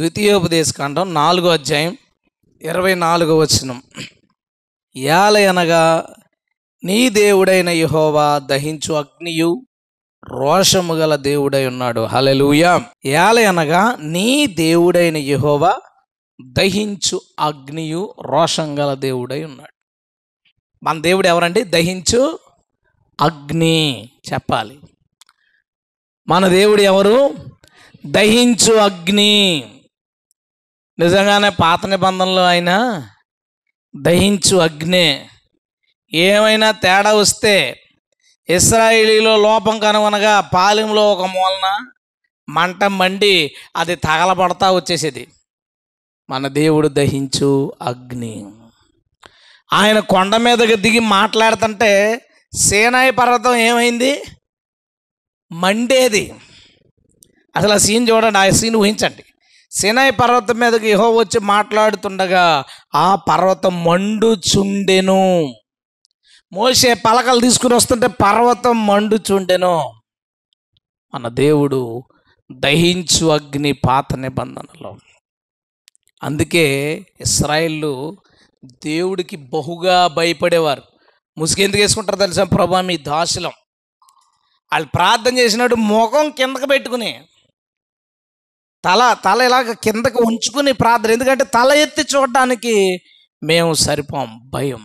ద్వితీయోపదేశకాండం నాలుగో అధ్యాయం ఇరవై నాలుగో వచనం ఏలయనగా నీ దేవుడైన యహోవా దహించు అగ్నియు రోషము గల దేవుడై ఉన్నాడు హలెలుయా ఏలయనగా నీ దేవుడైన యహోవా దహించు అగ్నియు రోషం గల దేవుడై ఉన్నాడు మన దేవుడు ఎవరండి దహించు అగ్ని చెప్పాలి మన దేవుడు ఎవరు దహించు అగ్ని నిజంగానే పాత నిబంధనలు అయినా దహించు అగ్నే ఏమైనా తేడా వస్తే ఇస్రాయిలీలో లోపం కనుగొనగా పాలెంలో ఒక మూలన మంట మండి అది తగలబడతా వచ్చేసేది మన దేవుడు దహించు అగ్ని ఆయన కొండ మీదకి దిగి మాట్లాడుతుంటే సేనాయి పర్వతం ఏమైంది మండేది అసలు ఆ సీన్ చూడండి ఆ సీన్ ఊహించండి సినాయి పర్వతం మీదకి ఇహో వచ్చి మాట్లాడుతుండగా ఆ పర్వతం మండుచుండెను మోసే పలకలు తీసుకుని వస్తుంటే పర్వతం మండుచుండెను మన దేవుడు దహించు అగ్ని పాత నిబంధనలో అందుకే ఇస్రాయిళ్ళు దేవుడికి బహుగా భయపడేవారు ముసుగెందుకు వేసుకుంటారు తెలుసా ప్రభా మీ దాసులం వాళ్ళు ప్రార్థన చేసినట్టు ముఖం కిందకు పెట్టుకుని తల తల ఇలాగ కిందకు ఉంచుకుని ప్రార్థన ఎందుకంటే తల ఎత్తి చూడడానికి మేము సరిపోం భయం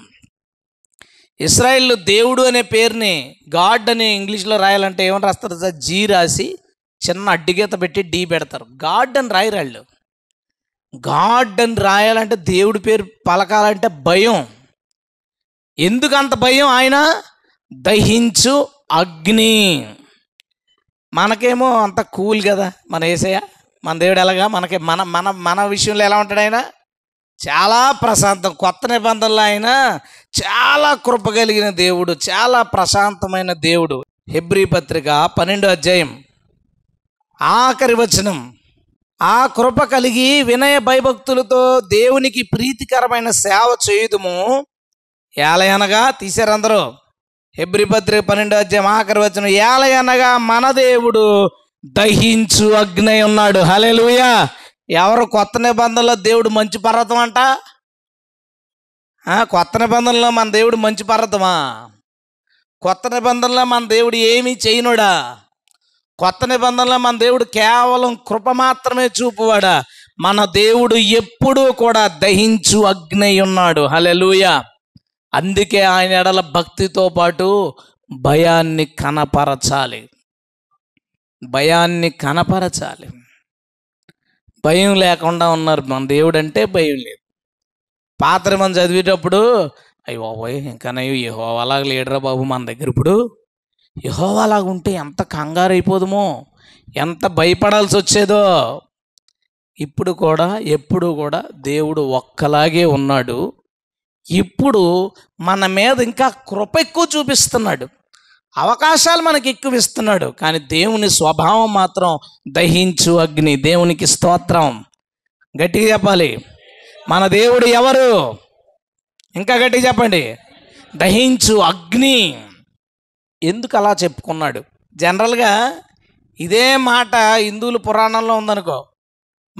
ఇస్రాయిల్ దేవుడు అనే పేరుని గాడ్ అని ఇంగ్లీష్లో రాయాలంటే ఏమని రాస్తారు సార్ జీ రాసి చిన్న అడ్డుగీత పెట్టి డీ పెడతారు గాడ్ అని రాయరాళ్ళు గాడ్ అని రాయాలంటే దేవుడి పేరు పలకాలంటే భయం ఎందుకు అంత భయం ఆయన దహించు అగ్ని మనకేమో అంత కూల్ కదా మన ఏసయ్య మన దేవుడు ఎలాగా మనకి మన మన మన విషయంలో ఎలా ఉంటాడు ఆయన చాలా ప్రశాంతం కొత్త నిబంధనలు ఆయన చాలా కృప కలిగిన దేవుడు చాలా ప్రశాంతమైన దేవుడు హెబ్రి పత్రిక పన్నెండో అధ్యాయం ఆఖరి వచనం ఆ కృప కలిగి వినయ భయభక్తులతో దేవునికి ప్రీతికరమైన సేవ చేయుదుము ఏలయనగా తీశారు అందరూ హెబ్రి పత్రిక పన్నెండో అధ్యాయం ఆఖరి వచనం ఏలయనగా మన దేవుడు దహించు అగ్ని ఉన్నాడు లూయ ఎవరు కొత్త నిబంధనలో దేవుడు మంచి పర్వతం అంట కొత్త నిబంధనలో మన దేవుడు మంచి పర్వతమా కొత్త నిబంధనలో మన దేవుడు ఏమీ చేయనుడా కొత్త నిబంధనలో మన దేవుడు కేవలం కృప మాత్రమే చూపువాడా మన దేవుడు ఎప్పుడూ కూడా దహించు అగ్ని ఉన్నాడు హలెలుయ అందుకే ఆయన ఎడల భక్తితో పాటు భయాన్ని కనపరచాలి భయాన్ని కనపరచాలి భయం లేకుండా ఉన్నారు మన దేవుడు అంటే భయం లేదు పాత్ర మనం చదివేటప్పుడు అయ్యో బాబోయ్ ఇంకా యహోవాలాగా లేడరా బాబు మన దగ్గర ఇప్పుడు యహోవాలాగా ఉంటే ఎంత కంగారు అయిపోదుమో ఎంత భయపడాల్సి వచ్చేదో ఇప్పుడు కూడా ఎప్పుడు కూడా దేవుడు ఒక్కలాగే ఉన్నాడు ఇప్పుడు మన మీద ఇంకా కృప ఎక్కువ చూపిస్తున్నాడు అవకాశాలు మనకి ఎక్కువ ఇస్తున్నాడు కానీ దేవుని స్వభావం మాత్రం దహించు అగ్ని దేవునికి స్తోత్రం గట్టిగా చెప్పాలి మన దేవుడు ఎవరు ఇంకా గట్టిగా చెప్పండి దహించు అగ్ని ఎందుకు అలా చెప్పుకున్నాడు జనరల్గా ఇదే మాట హిందువుల పురాణంలో ఉందనుకో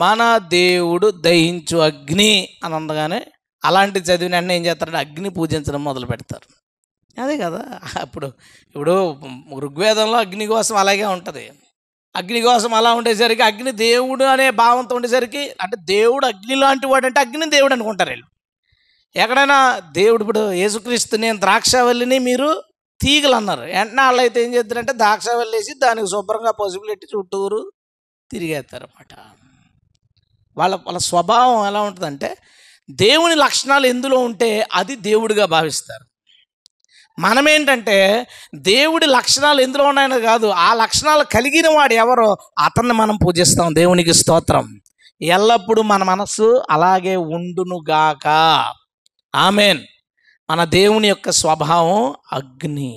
మన దేవుడు దహించు అగ్ని అని అందగానే అలాంటి చదివిన ఏం చేస్తారంటే అగ్ని పూజించడం మొదలు పెడతారు అదే కదా అప్పుడు ఇప్పుడు ఋగ్వేదంలో అగ్నిగోసం అలాగే ఉంటుంది అగ్నికోసం అలా ఉండేసరికి అగ్ని దేవుడు అనే భావంతో ఉండేసరికి అంటే దేవుడు అగ్ని లాంటి వాడు అంటే అగ్ని దేవుడు అనుకుంటారు వీళ్ళు ఎక్కడైనా దేవుడు ఇప్పుడు యేసుక్రీస్తు నేను ద్రాక్షవల్లిని మీరు తీగలు అన్నారు వెంటనే వాళ్ళు అయితే ఏం అంటే ద్రాక్షవల్లి వేసి దానికి శుభ్రంగా పసిబిలిటీ చుట్టూరు తిరిగేస్తారన్నమాట వాళ్ళ వాళ్ళ స్వభావం ఎలా ఉంటుందంటే దేవుని లక్షణాలు ఎందులో ఉంటే అది దేవుడిగా భావిస్తారు మనమేంటంటే దేవుడి లక్షణాలు ఎందులో ఉన్నాయని కాదు ఆ లక్షణాలు కలిగిన వాడు ఎవరో అతన్ని మనం పూజిస్తాం దేవునికి స్తోత్రం ఎల్లప్పుడూ మన మనసు అలాగే ఉండునుగాక ఆమెన్ మన దేవుని యొక్క స్వభావం అగ్ని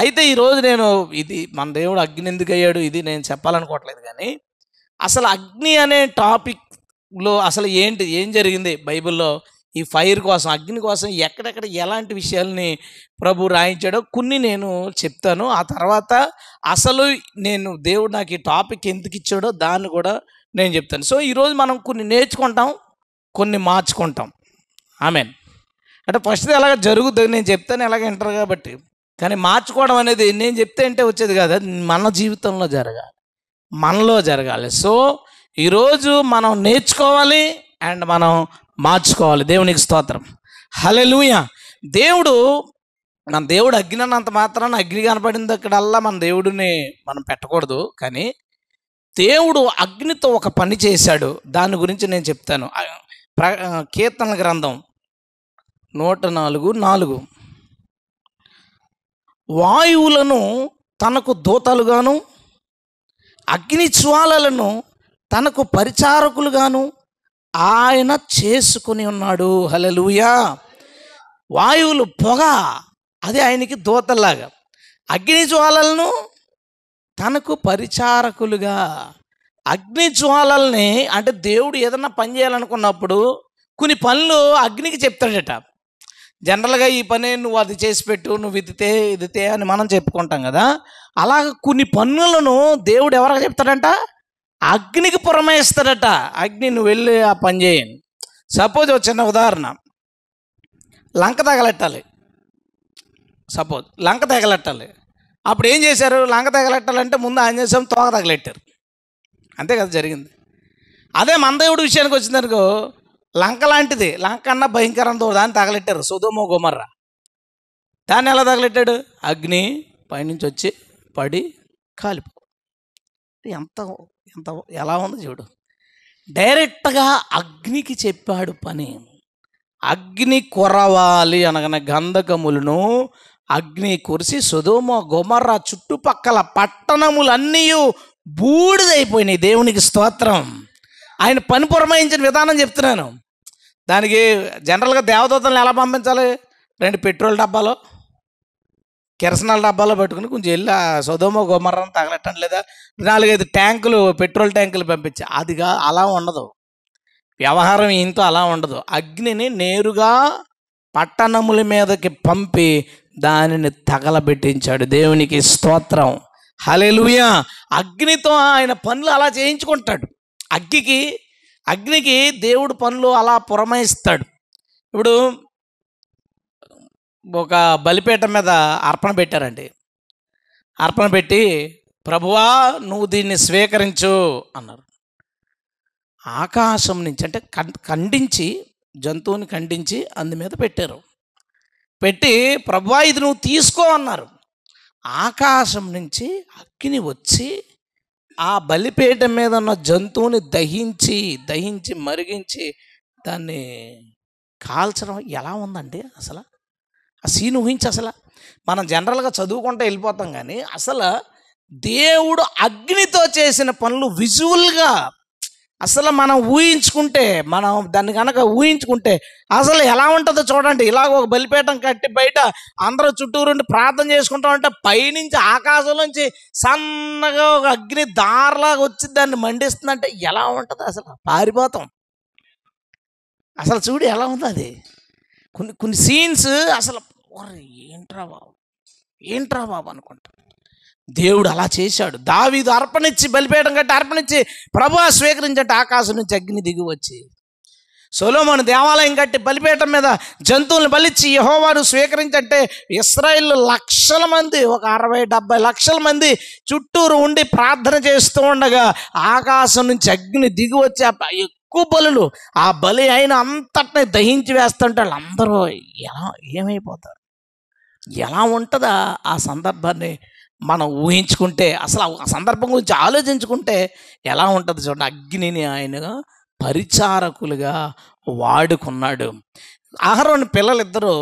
అయితే ఈరోజు నేను ఇది మన దేవుడు అగ్ని ఎందుకు అయ్యాడు ఇది నేను చెప్పాలనుకోవట్లేదు కానీ అసలు అగ్ని అనే టాపిక్లో అసలు ఏంటి ఏం జరిగింది బైబిల్లో ఈ ఫైర్ కోసం అగ్ని కోసం ఎక్కడెక్కడ ఎలాంటి విషయాల్ని ప్రభు రాయించాడో కొన్ని నేను చెప్తాను ఆ తర్వాత అసలు నేను దేవుడు నాకు ఈ టాపిక్ ఎందుకు ఇచ్చాడో దాన్ని కూడా నేను చెప్తాను సో ఈరోజు మనం కొన్ని నేర్చుకుంటాం కొన్ని మార్చుకుంటాం ఆమెన్ అంటే ఫస్ట్ ఎలాగ జరుగుతుంది నేను చెప్తాను ఎలాగ వింటారు కాబట్టి కానీ మార్చుకోవడం అనేది నేను చెప్తే అంటే వచ్చేది కాదు అది మన జీవితంలో జరగాలి మనలో జరగాలి సో ఈరోజు మనం నేర్చుకోవాలి అండ్ మనం మార్చుకోవాలి దేవునికి స్తోత్రం హలెలుయ దేవుడు మన దేవుడు అగ్ని అన్నంత మాత్రాన అగ్ని కనపడింది అక్కడల్లా మన దేవుడిని మనం పెట్టకూడదు కానీ దేవుడు అగ్నితో ఒక పని చేశాడు దాని గురించి నేను చెప్తాను కీర్తన గ్రంథం నూట నాలుగు నాలుగు వాయువులను తనకు దూతలుగాను అగ్ని జ్వాలలను తనకు పరిచారకులుగాను ఆయన చేసుకుని ఉన్నాడు హలలుయా వాయువులు పొగ అది ఆయనకి దూతల్లాగా అగ్నిజ్వాలలను తనకు పరిచారకులుగా అగ్నిజ్వాలల్ని అంటే దేవుడు ఏదన్నా పని చేయాలనుకున్నప్పుడు కొన్ని పనులు అగ్నికి చెప్తాడట జనరల్గా ఈ పని నువ్వు అది చేసి పెట్టు నువ్వు ఇదితే ఇదితే అని మనం చెప్పుకుంటాం కదా అలాగ కొన్ని పనులను దేవుడు ఎవరికి చెప్తాడంట అగ్నికి పురమేస్తాడట అగ్ని నువ్వు వెళ్ళి ఆ పని చేయను సపోజ్ ఒక చిన్న ఉదాహరణ లంక తగలెట్టాలి సపోజ్ లంక తగలెట్టాలి అప్పుడు ఏం చేశారు లంక తగలెట్టాలంటే ముందు ఆయన చేసాం తోక తగలెట్టారు అంతే కదా జరిగింది అదే మందయుడు విషయానికి వచ్చిందనుకో లంక లాంటిది లంక అన్న భయంకరంతో దాన్ని తగలెట్టారు సుధోమో గుమర్రా దాన్ని ఎలా తగలెట్టాడు అగ్ని పైనుంచి వచ్చి పడి కాలిపో ఎంత ఎంత ఎలా ఉంది చూడు డైరెక్ట్గా అగ్నికి చెప్పాడు పని అగ్ని కొరవాలి అనగానే గంధకములను అగ్ని కురిసి సుధోమ గుమర్ర చుట్టుపక్కల పట్టణములన్నీ బూడిదైపోయినాయి దేవునికి స్తోత్రం ఆయన పని పురమాయించిన విధానం చెప్తున్నాను దానికి జనరల్గా దేవదూతలను ఎలా పంపించాలి రెండు పెట్రోల్ డబ్బాలో కిరసనాల డబ్బాలో పెట్టుకుని కొంచెం వెళ్ళి ఆ సుధోమ గుమరం తగలటం లేదా నాలుగైదు ట్యాంకులు పెట్రోల్ ట్యాంకులు పంపించి అదిగా అలా ఉండదు వ్యవహారం ఏంతో అలా ఉండదు అగ్నిని నేరుగా పట్టణముల మీదకి పంపి దానిని తగలబెట్టించాడు దేవునికి స్తోత్రం హలెలుయా అగ్నితో ఆయన పనులు అలా చేయించుకుంటాడు అగ్గికి అగ్నికి దేవుడు పనులు అలా పురమాయిస్తాడు ఇప్పుడు ఒక బలిపీఠం మీద అర్పణ పెట్టారండి అర్పణ పెట్టి ప్రభువా నువ్వు దీన్ని స్వీకరించు అన్నారు ఆకాశం నుంచి అంటే ఖండించి జంతువుని ఖండించి అందు మీద పెట్టారు పెట్టి ప్రభువా ఇది నువ్వు తీసుకో అన్నారు ఆకాశం నుంచి అక్కిని వచ్చి ఆ బలిపీఠం మీద ఉన్న జంతువుని దహించి దహించి మరిగించి దాన్ని కాల్చడం ఎలా ఉందండి అసలు ఆ సీన్ ఊహించి అసలు మనం జనరల్గా చదువుకుంటే వెళ్ళిపోతాం కానీ అసలు దేవుడు అగ్నితో చేసిన పనులు విజువల్గా అసలు మనం ఊహించుకుంటే మనం దాన్ని కనుక ఊహించుకుంటే అసలు ఎలా ఉంటుందో చూడండి ఇలాగ ఒక బలిపేటం కట్టి బయట అందరూ చుట్టూరుండి ప్రార్థన చేసుకుంటా ఉంటే పైనుంచి ఆకాశం నుంచి సన్నగా ఒక అగ్ని దారిలాగా వచ్చి దాన్ని మండిస్తుందంటే ఎలా ఉంటుంది అసలు పారిపోతాం అసలు చూడు ఎలా ఉంది అది కొన్ని కొన్ని సీన్స్ అసలు ఒర్రి ఏంట్రా బాబు ఏంట్రా బాబు అనుకుంటా దేవుడు అలా చేశాడు దావీదు అర్పణిచ్చి బలిపేయడం కట్టి అర్పణిచ్చి ప్రభు స్వీకరించట ఆకాశం నుంచి అగ్ని దిగి వచ్చి సొలోమోను దేవాలయం కట్టి బలిపేయటం మీద జంతువులను బలిచ్చి యహోవారు స్వీకరించంటే ఇస్రాయిల్ లక్షల మంది ఒక అరవై డెబ్బై లక్షల మంది చుట్టూరు ఉండి ప్రార్థన చేస్తూ ఉండగా ఆకాశం నుంచి అగ్ని దిగి వచ్చి ఎక్కువ బలులు ఆ బలి అయిన అంతటిని దహించి వేస్తుంటే వాళ్ళందరూ ఎలా ఏమైపోతారు ఎలా ఉంటుందా ఆ సందర్భాన్ని మనం ఊహించుకుంటే అసలు ఆ సందర్భం గురించి ఆలోచించుకుంటే ఎలా ఉంటుంది చూడండి అగ్నిని ఆయన పరిచారకులుగా వాడుకున్నాడు ఆహారం పిల్లలిద్దరూ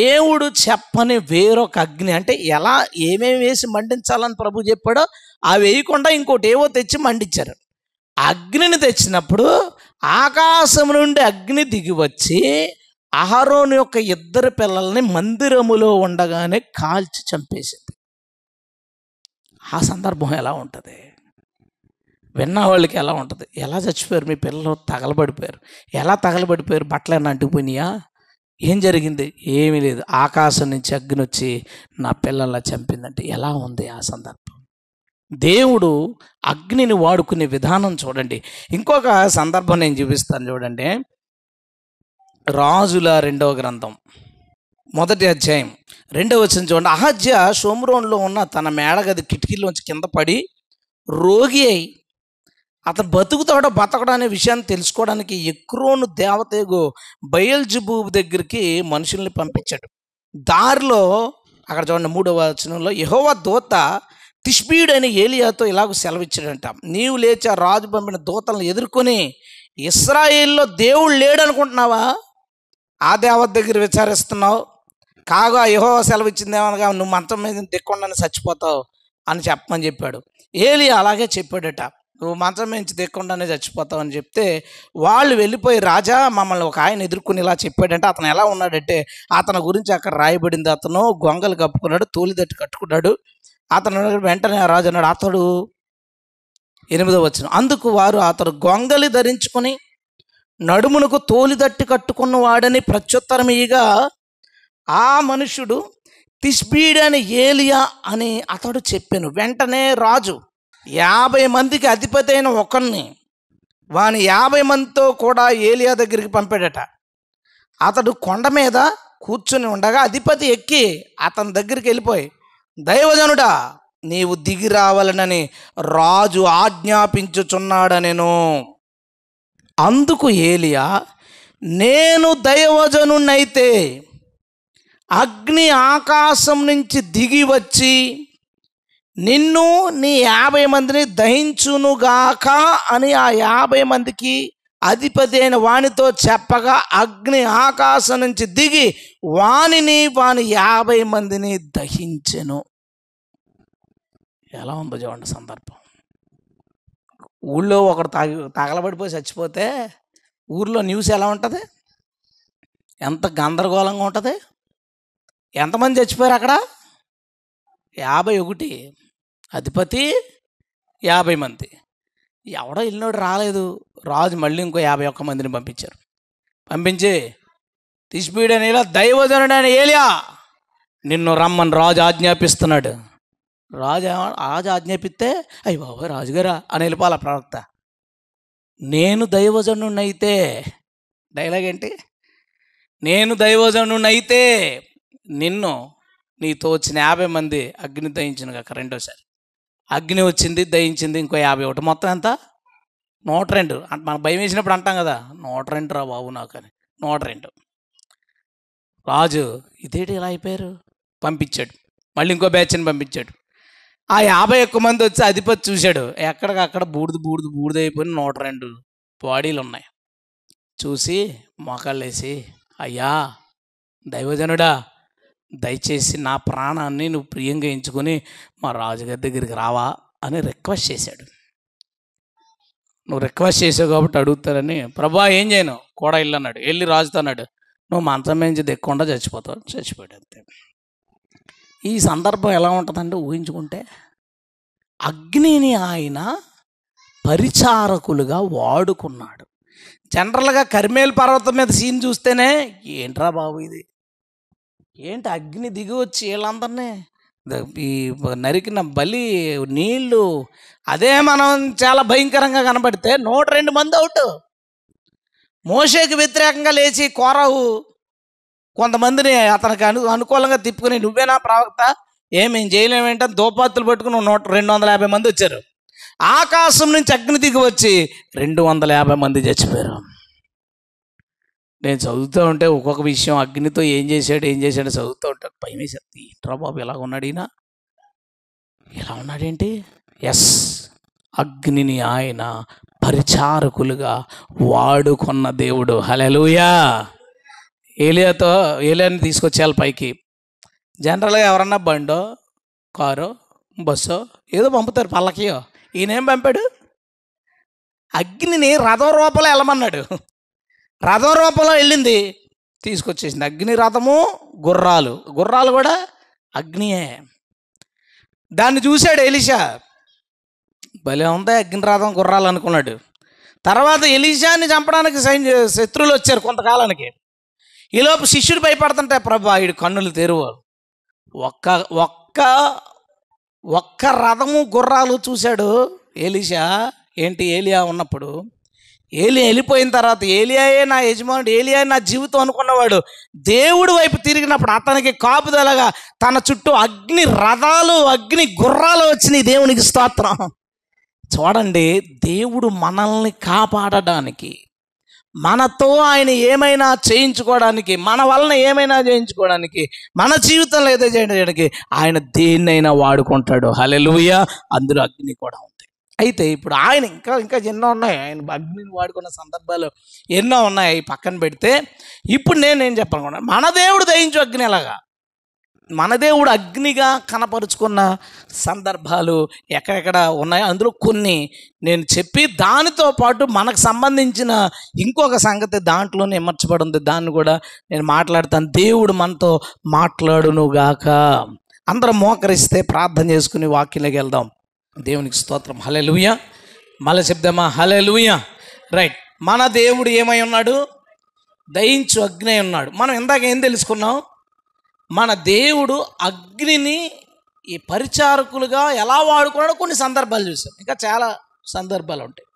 దేవుడు చెప్పని వేరొక అగ్ని అంటే ఎలా ఏమేమి వేసి మండించాలని ప్రభు చెప్పాడో ఆ వేయకుండా ఇంకోటి ఏవో తెచ్చి మండించారు అగ్నిని తెచ్చినప్పుడు ఆకాశం నుండి అగ్ని దిగి వచ్చి అహరోను యొక్క ఇద్దరు పిల్లల్ని మందిరములో ఉండగానే కాల్చి చంపేసింది ఆ సందర్భం ఎలా ఉంటుంది విన్న వాళ్ళకి ఎలా ఉంటుంది ఎలా చచ్చిపోయారు మీ పిల్లలు తగలబడిపోయారు ఎలా తగలబడిపోయారు బట్టలైనా అంటుకుపోయినాయా ఏం జరిగింది ఏమీ లేదు ఆకాశం నుంచి అగ్ని వచ్చి నా పిల్లల్లా చంపిందంటే ఎలా ఉంది ఆ సందర్భం దేవుడు అగ్నిని వాడుకునే విధానం చూడండి ఇంకొక సందర్భం నేను చూపిస్తాను చూడండి రాజుల రెండవ గ్రంథం మొదటి అధ్యాయం రెండవ వచ్చిన చూడండి అహజ్య సోమరోన్లో ఉన్న తన మేడగది కిటికీలోంచి కింద పడి రోగి అయి అతను బతుకుతాడో బతకడం అనే విషయాన్ని తెలుసుకోవడానికి ఎక్రోను దేవతేగు బయల్జుబూబ్ దగ్గరికి మనుషుల్ని పంపించాడు దారిలో అక్కడ చూడండి మూడవ వచనంలో యహోవ దూత తిష్బీయుడు అనే ఏలియాతో ఇలాగ సెలవిచ్చాడంట నీవు లేచి ఆ రాజు పంపిన దూతలను ఎదుర్కొని ఇస్రాయేల్లో దేవుడు లేడనుకుంటున్నావా ఆ దేవత దగ్గర విచారిస్తున్నావు కాగా యహో సెలవు ఇచ్చిందేమనగా నువ్వు మంత్రం మీద దిక్కుండా చచ్చిపోతావు అని చెప్పమని చెప్పాడు ఏలి అలాగే చెప్పాడట నువ్వు మంత్రం మించి దిక్కుండానే చచ్చిపోతావు అని చెప్తే వాళ్ళు వెళ్ళిపోయి రాజా మమ్మల్ని ఒక ఆయన ఎదుర్కొని ఇలా చెప్పాడంటే అతను ఎలా ఉన్నాడంటే అతని గురించి అక్కడ రాయబడింది అతను గొంగలు కప్పుకున్నాడు తూలిదట్టు కట్టుకున్నాడు అతను వెంటనే రాజు అన్నాడు అతడు ఎనిమిదో వచ్చిన అందుకు వారు అతడు గొంగలి ధరించుకొని నడుమునకు తోలిదట్టి కట్టుకున్న వాడని ప్రత్యుత్తరమీయగా ఆ మనుషుడు తిష్బీడని ఏలియా అని అతడు చెప్పాను వెంటనే రాజు యాభై మందికి అధిపతి అయిన ఒకరిని వాని యాభై మందితో కూడా ఏలియా దగ్గరికి పంపాడట అతడు కొండ మీద కూర్చుని ఉండగా అధిపతి ఎక్కి అతని దగ్గరికి వెళ్ళిపోయి దైవజనుడా నీవు దిగి రావాలనని రాజు ఆజ్ఞాపించుచున్నాడనెను అందుకు ఏలియా నేను దైవజనునైతే అగ్ని ఆకాశం నుంచి దిగి వచ్చి నిన్ను నీ యాభై మందిని దహించునుగాక అని ఆ యాభై మందికి అధిపతి అయిన వానితో చెప్పగా అగ్ని ఆకాశం నుంచి దిగి వానిని వాని యాభై మందిని దహించెను ఎలా ఉందో చూడండి సందర్భం ఊళ్ళో ఒకడు తాగి తగలబడిపోయి చచ్చిపోతే ఊర్లో న్యూస్ ఎలా ఉంటుంది ఎంత గందరగోళంగా ఉంటుంది ఎంతమంది చచ్చిపోయారు అక్కడ యాభై ఒకటి అధిపతి యాభై మంది ఎవడో వెళ్ళినోడు రాలేదు రాజు మళ్ళీ ఇంకో యాభై ఒక్క మందిని పంపించారు పంపించి తీసిపోయాడని ఇలా ఆయన ఏలియా నిన్ను రమ్మని రాజు ఆజ్ఞాపిస్తున్నాడు రాజు రాజు ఆజ్ఞాపిస్తే అయ్యి బాబు రాజుగారా అని వెళ్ళిపోవాలి ప్రవక్త నేను దైవజనుడినైతే డైలాగ్ ఏంటి నేను దైవజనుడినైతే నిన్ను నీతో వచ్చిన యాభై మంది అగ్ని దయించిన రెండోసారి అగ్ని వచ్చింది దయించింది ఇంకో యాభై ఒకటి మొత్తం ఎంత నూట రెండు మనకు భయం వేసినప్పుడు అంటాం కదా నూట రెండు రా బాబు నాకు అని నూట రెండు రాజు ఇదేటి ఇలా అయిపోయారు పంపించాడు మళ్ళీ ఇంకో బ్యాచ్ని పంపించాడు ఆ యాభై ఒక్క మంది వచ్చి అధిపతి చూశాడు ఎక్కడికక్కడ బూడిద బూడిద బూడిదైపోయిన నూట రెండు బాడీలు ఉన్నాయి చూసి మోకాళ్ళేసి అయ్యా దైవజనుడా దయచేసి నా ప్రాణాన్ని నువ్వు ప్రియంగా ఎంచుకొని మా రాజుగారి దగ్గరికి రావా అని రిక్వెస్ట్ చేశాడు నువ్వు రిక్వెస్ట్ చేసావు కాబట్టి అడుగుతారని ప్రభా ఏం చేయను కూడా ఇల్లు అన్నాడు వెళ్ళి రాజుతో అన్నాడు నువ్వు మంచం మేంచి దిక్కుండా చచ్చిపోతావు చచ్చిపోయాడు అంతే ఈ సందర్భం ఎలా ఉంటుందంటే ఊహించుకుంటే అగ్నిని ఆయన పరిచారకులుగా వాడుకున్నాడు జనరల్గా కర్మేలు పర్వతం మీద సీన్ చూస్తేనే ఏంట్రా బాబు ఇది ఏంటి అగ్ని దిగి వచ్చి వీళ్ళందరినీ ఈ నరికిన బలి నీళ్ళు అదే మనం చాలా భయంకరంగా కనబడితే నూట రెండు మంది అవుట్ మోషేకి వ్యతిరేకంగా లేచి కోరవు కొంతమందిని అతనికి అను అనుకూలంగా తిప్పుకుని నువ్వేనా ప్రవక్త ఏమేం చేయలేమేంటే దోపాత్తులు పట్టుకుని నూట రెండు వందల యాభై మంది వచ్చారు ఆకాశం నుంచి అగ్ని దిగి వచ్చి రెండు వందల యాభై మంది చచ్చిపోయారు నేను చదువుతూ ఉంటే ఒక్కొక్క విషయం అగ్నితో ఏం చేశాడు ఏం చేశాడు చదువుతూ ఉంటాను భయం శక్తి ఏంట్రా బాబు ఎలా ఉన్నాడు ఈయన ఎలా ఉన్నాడేంటి ఎస్ అగ్నిని ఆయన పరిచారకులుగా వాడుకున్న దేవుడు హలెలుయా ఏలియాతో ఏలియాని తీసుకొచ్చేయాలి పైకి జనరల్గా ఎవరన్నా బండో కారో బస్సో ఏదో పంపుతారు పల్లకియో ఈయనేం పంపాడు అగ్నిని రథం రూపంలో వెళ్ళమన్నాడు రథం రూపంలో వెళ్ళింది తీసుకొచ్చేసింది అగ్ని రథము గుర్రాలు గుర్రాలు కూడా అగ్నియే దాన్ని చూశాడు ఎలిషా భలే ఉంది అగ్ని రథం గుర్రాలు అనుకున్నాడు తర్వాత ఎలీషాని చంపడానికి సైన్ శత్రువులు వచ్చారు కొంతకాలానికి ఈలోపు శిష్యుడు భయపడుతుంటే ప్రభా ఆయుడు కన్నులు తెరువాడు ఒక్క ఒక్క ఒక్క రథము గుర్రాలు చూశాడు ఏలిషా ఏంటి ఏలియా ఉన్నప్పుడు ఏలియా వెళ్ళిపోయిన తర్వాత ఏలియాయే నా యజమానుడు ఏలియా నా జీవితం అనుకున్నవాడు దేవుడి వైపు తిరిగినప్పుడు అతనికి కాపుదలగా తన చుట్టూ అగ్ని రథాలు అగ్ని గుర్రాలు వచ్చినాయి దేవునికి స్తోత్రం చూడండి దేవుడు మనల్ని కాపాడడానికి మనతో ఆయన ఏమైనా చేయించుకోవడానికి మన వలన ఏమైనా చేయించుకోవడానికి మన జీవితంలో ఏదో చేయడానికి ఆయన దేన్నైనా వాడుకుంటాడు హలెలుయ అందులో అగ్ని కూడా ఉంది అయితే ఇప్పుడు ఆయన ఇంకా ఇంకా ఎన్నో ఉన్నాయి ఆయన అగ్నిని వాడుకున్న సందర్భాలు ఎన్నో ఉన్నాయి పక్కన పెడితే ఇప్పుడు నేను చెప్పను మన దేవుడు దయించు అగ్ని ఎలాగా మన దేవుడు అగ్నిగా కనపరుచుకున్న సందర్భాలు ఎక్కడెక్కడ ఉన్నాయో అందులో కొన్ని నేను చెప్పి దానితో పాటు మనకు సంబంధించిన ఇంకొక సంగతి దాంట్లోనే ఇమర్చబడి ఉంది దాన్ని కూడా నేను మాట్లాడతాను దేవుడు మనతో మాట్లాడునుగాక అందరం మోకరిస్తే ప్రార్థన చేసుకుని వాక్యంలోకి వెళ్దాం దేవునికి స్తోత్రం హలే లూయ మళ్ళీ చెప్దామా హలే లూయ రైట్ మన దేవుడు ఏమై ఉన్నాడు దయించు అగ్ని ఉన్నాడు మనం ఇందాక ఏం తెలుసుకున్నాం మన దేవుడు అగ్నిని ఈ పరిచారకులుగా ఎలా వాడుకున్నాడో కొన్ని సందర్భాలు చూసాం ఇంకా చాలా సందర్భాలు ఉంటాయి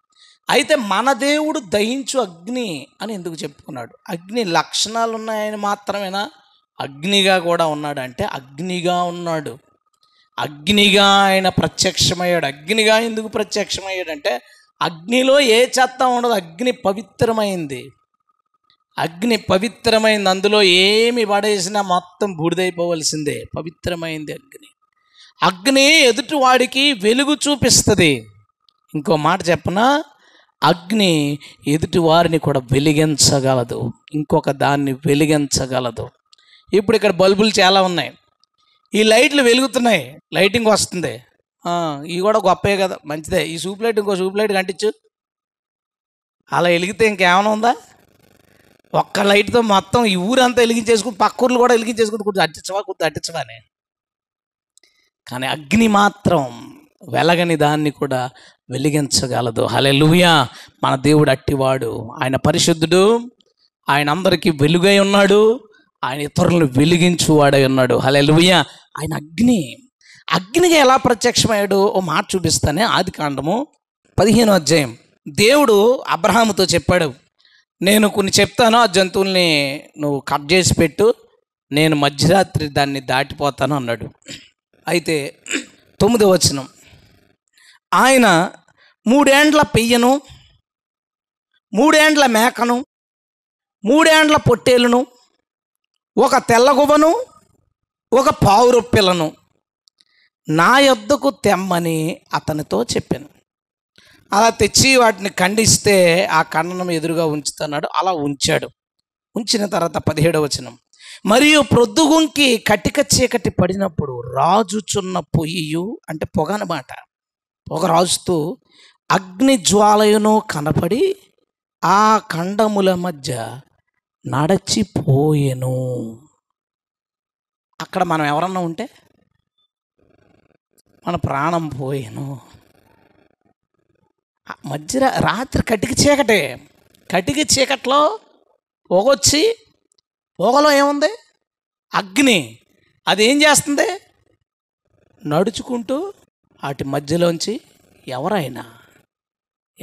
అయితే మన దేవుడు దహించు అగ్ని అని ఎందుకు చెప్పుకున్నాడు అగ్ని లక్షణాలు ఉన్నాయని మాత్రమేనా అగ్నిగా కూడా ఉన్నాడు అంటే అగ్నిగా ఉన్నాడు అగ్నిగా ఆయన ప్రత్యక్షమయ్యాడు అగ్నిగా ఎందుకు ప్రత్యక్షమయ్యాడు అంటే అగ్నిలో ఏ చెత్త ఉండదు అగ్ని పవిత్రమైంది అగ్ని పవిత్రమైంది అందులో ఏమి పడేసినా మొత్తం బూడిదైపోవలసిందే పవిత్రమైంది అగ్ని అగ్ని ఎదుటివాడికి వెలుగు చూపిస్తుంది ఇంకో మాట చెప్పనా అగ్ని ఎదుటి వారిని కూడా వెలిగించగలదు ఇంకొక దాన్ని వెలిగించగలదు ఇప్పుడు ఇక్కడ బల్బులు చాలా ఉన్నాయి ఈ లైట్లు వెలుగుతున్నాయి లైటింగ్ వస్తుంది ఇవి కూడా గొప్పే కదా మంచిదే ఈ సూప్ లైట్ ఇంకో సూప్ లైట్ కంటించు అలా వెలిగితే ఇంకేమైనా ఉందా ఒక్క లైట్తో మొత్తం ఈ ఊరంతా వెలిగించేసుకుని పక్క ఊర్లు కూడా వెలిగించేసుకుని కొద్దిగా అట్టించవా కొద్దిగా అట్టించవా అని కానీ అగ్ని మాత్రం వెలగని దాన్ని కూడా వెలిగించగలదు హలే లువియా మన దేవుడు అట్టివాడు ఆయన పరిశుద్ధుడు ఆయన అందరికీ వెలుగై ఉన్నాడు ఆయన ఇతరులను వెలిగించువాడై ఉన్నాడు హలే లువియా ఆయన అగ్ని అగ్నిగా ఎలా ప్రత్యక్షమయ్యాడు ఓ మాట చూపిస్తానే ఆది కాండము పదిహేను అధ్యాయం దేవుడు అబ్రహాముతో చెప్పాడు నేను కొన్ని చెప్తాను ఆ జంతువుల్ని నువ్వు కట్ చేసి పెట్టు నేను మధ్యరాత్రి దాన్ని దాటిపోతాను అన్నాడు అయితే తొమ్మిది వచనం ఆయన మూడేండ్ల పెయ్యను మూడేండ్ల మేకను మూడేండ్ల పొట్టేలును ఒక తెల్లగువ్వను ఒక పావురొప్పెలను నా యొద్దకు తెమ్మని అతనితో చెప్పాను అలా తెచ్చి వాటిని ఖండిస్తే ఆ ఖండనం ఎదురుగా ఉంచుతున్నాడు అలా ఉంచాడు ఉంచిన తర్వాత పదిహేడవ వచనం మరియు ప్రొద్దుగుంకి కటిక చీకటి పడినప్పుడు రాజుచున్న పొయ్యి అంటే పొగ అనమాట పొగ రాజుతూ అగ్ని జ్వాలయను కనపడి ఆ ఖండముల మధ్య నడచిపోయెను అక్కడ మనం ఎవరన్నా ఉంటే మన ప్రాణం పోయేను మధ్య రాత్రి కటికి చీకటే కటికి చీకట్లో పొగొచ్చి పొగలో ఏముంది అగ్ని అది ఏం చేస్తుంది నడుచుకుంటూ వాటి మధ్యలోంచి ఎవరైనా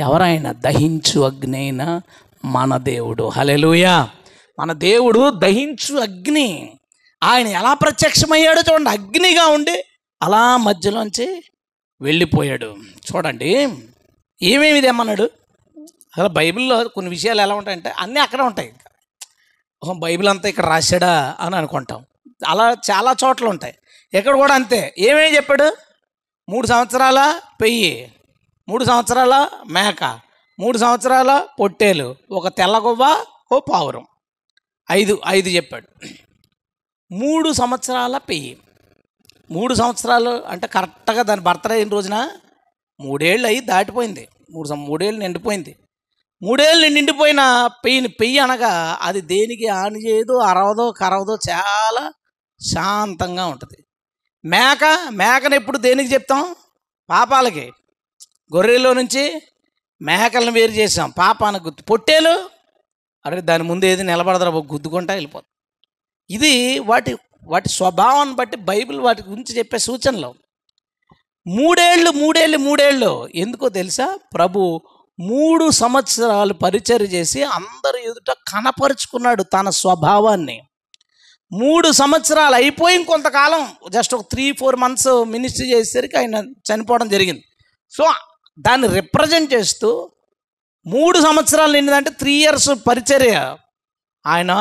ఎవరైనా దహించు అగ్ని అయినా మన దేవుడు హలెలుయా మన దేవుడు దహించు అగ్ని ఆయన ఎలా ప్రత్యక్షమయ్యాడో చూడండి అగ్నిగా ఉండి అలా మధ్యలోంచి వెళ్ళిపోయాడు చూడండి ఏమేమి తెమ్మన్నాడు అసలు బైబిల్లో కొన్ని విషయాలు ఎలా ఉంటాయంటే అన్నీ అక్కడే ఉంటాయి ఇంకా బైబిల్ అంతా ఇక్కడ రాశాడా అని అనుకుంటాం అలా చాలా చోట్ల ఉంటాయి ఇక్కడ కూడా అంతే ఏమేమి చెప్పాడు మూడు సంవత్సరాల పెయ్యి మూడు సంవత్సరాల మేక మూడు సంవత్సరాల పొట్టేలు ఒక తెల్లగొవ్వ ఓ పావురం ఐదు ఐదు చెప్పాడు మూడు సంవత్సరాల పెయ్యి మూడు సంవత్సరాలు అంటే కరెక్ట్గా దాని బర్త్డే అయిన రోజున మూడేళ్ళు అయి దాటిపోయింది మూడు మూడేళ్ళు నిండిపోయింది మూడేళ్ళు నిండిపోయిన పెయ్యి పెయ్యి అనగా అది దేనికి ఆని చేయదు అరవదో కరవదో చాలా శాంతంగా ఉంటుంది మేక మేకను ఎప్పుడు దేనికి చెప్తాం పాపాలకి గొర్రెల్లో నుంచి మేకలను వేరు చేసాం పాపానికి గుర్తు పొట్టేలు అరే దాని ముందు ఏది నిలబడదరా గుద్దుకుంటా వెళ్ళిపోతుంది ఇది వాటి వాటి స్వభావాన్ని బట్టి బైబిల్ వాటి గురించి చెప్పే సూచనలు మూడేళ్ళు మూడేళ్ళు మూడేళ్ళు ఎందుకో తెలుసా ప్రభు మూడు సంవత్సరాలు పరిచర్య చేసి అందరు ఎదుట కనపరుచుకున్నాడు తన స్వభావాన్ని మూడు సంవత్సరాలు అయిపోయి కొంతకాలం జస్ట్ ఒక త్రీ ఫోర్ మంత్స్ మినిస్ట్రీ చేసేసరికి ఆయన చనిపోవడం జరిగింది సో దాన్ని రిప్రజెంట్ చేస్తూ మూడు సంవత్సరాలు నిండిందంటే త్రీ ఇయర్స్ పరిచర్య ఆయన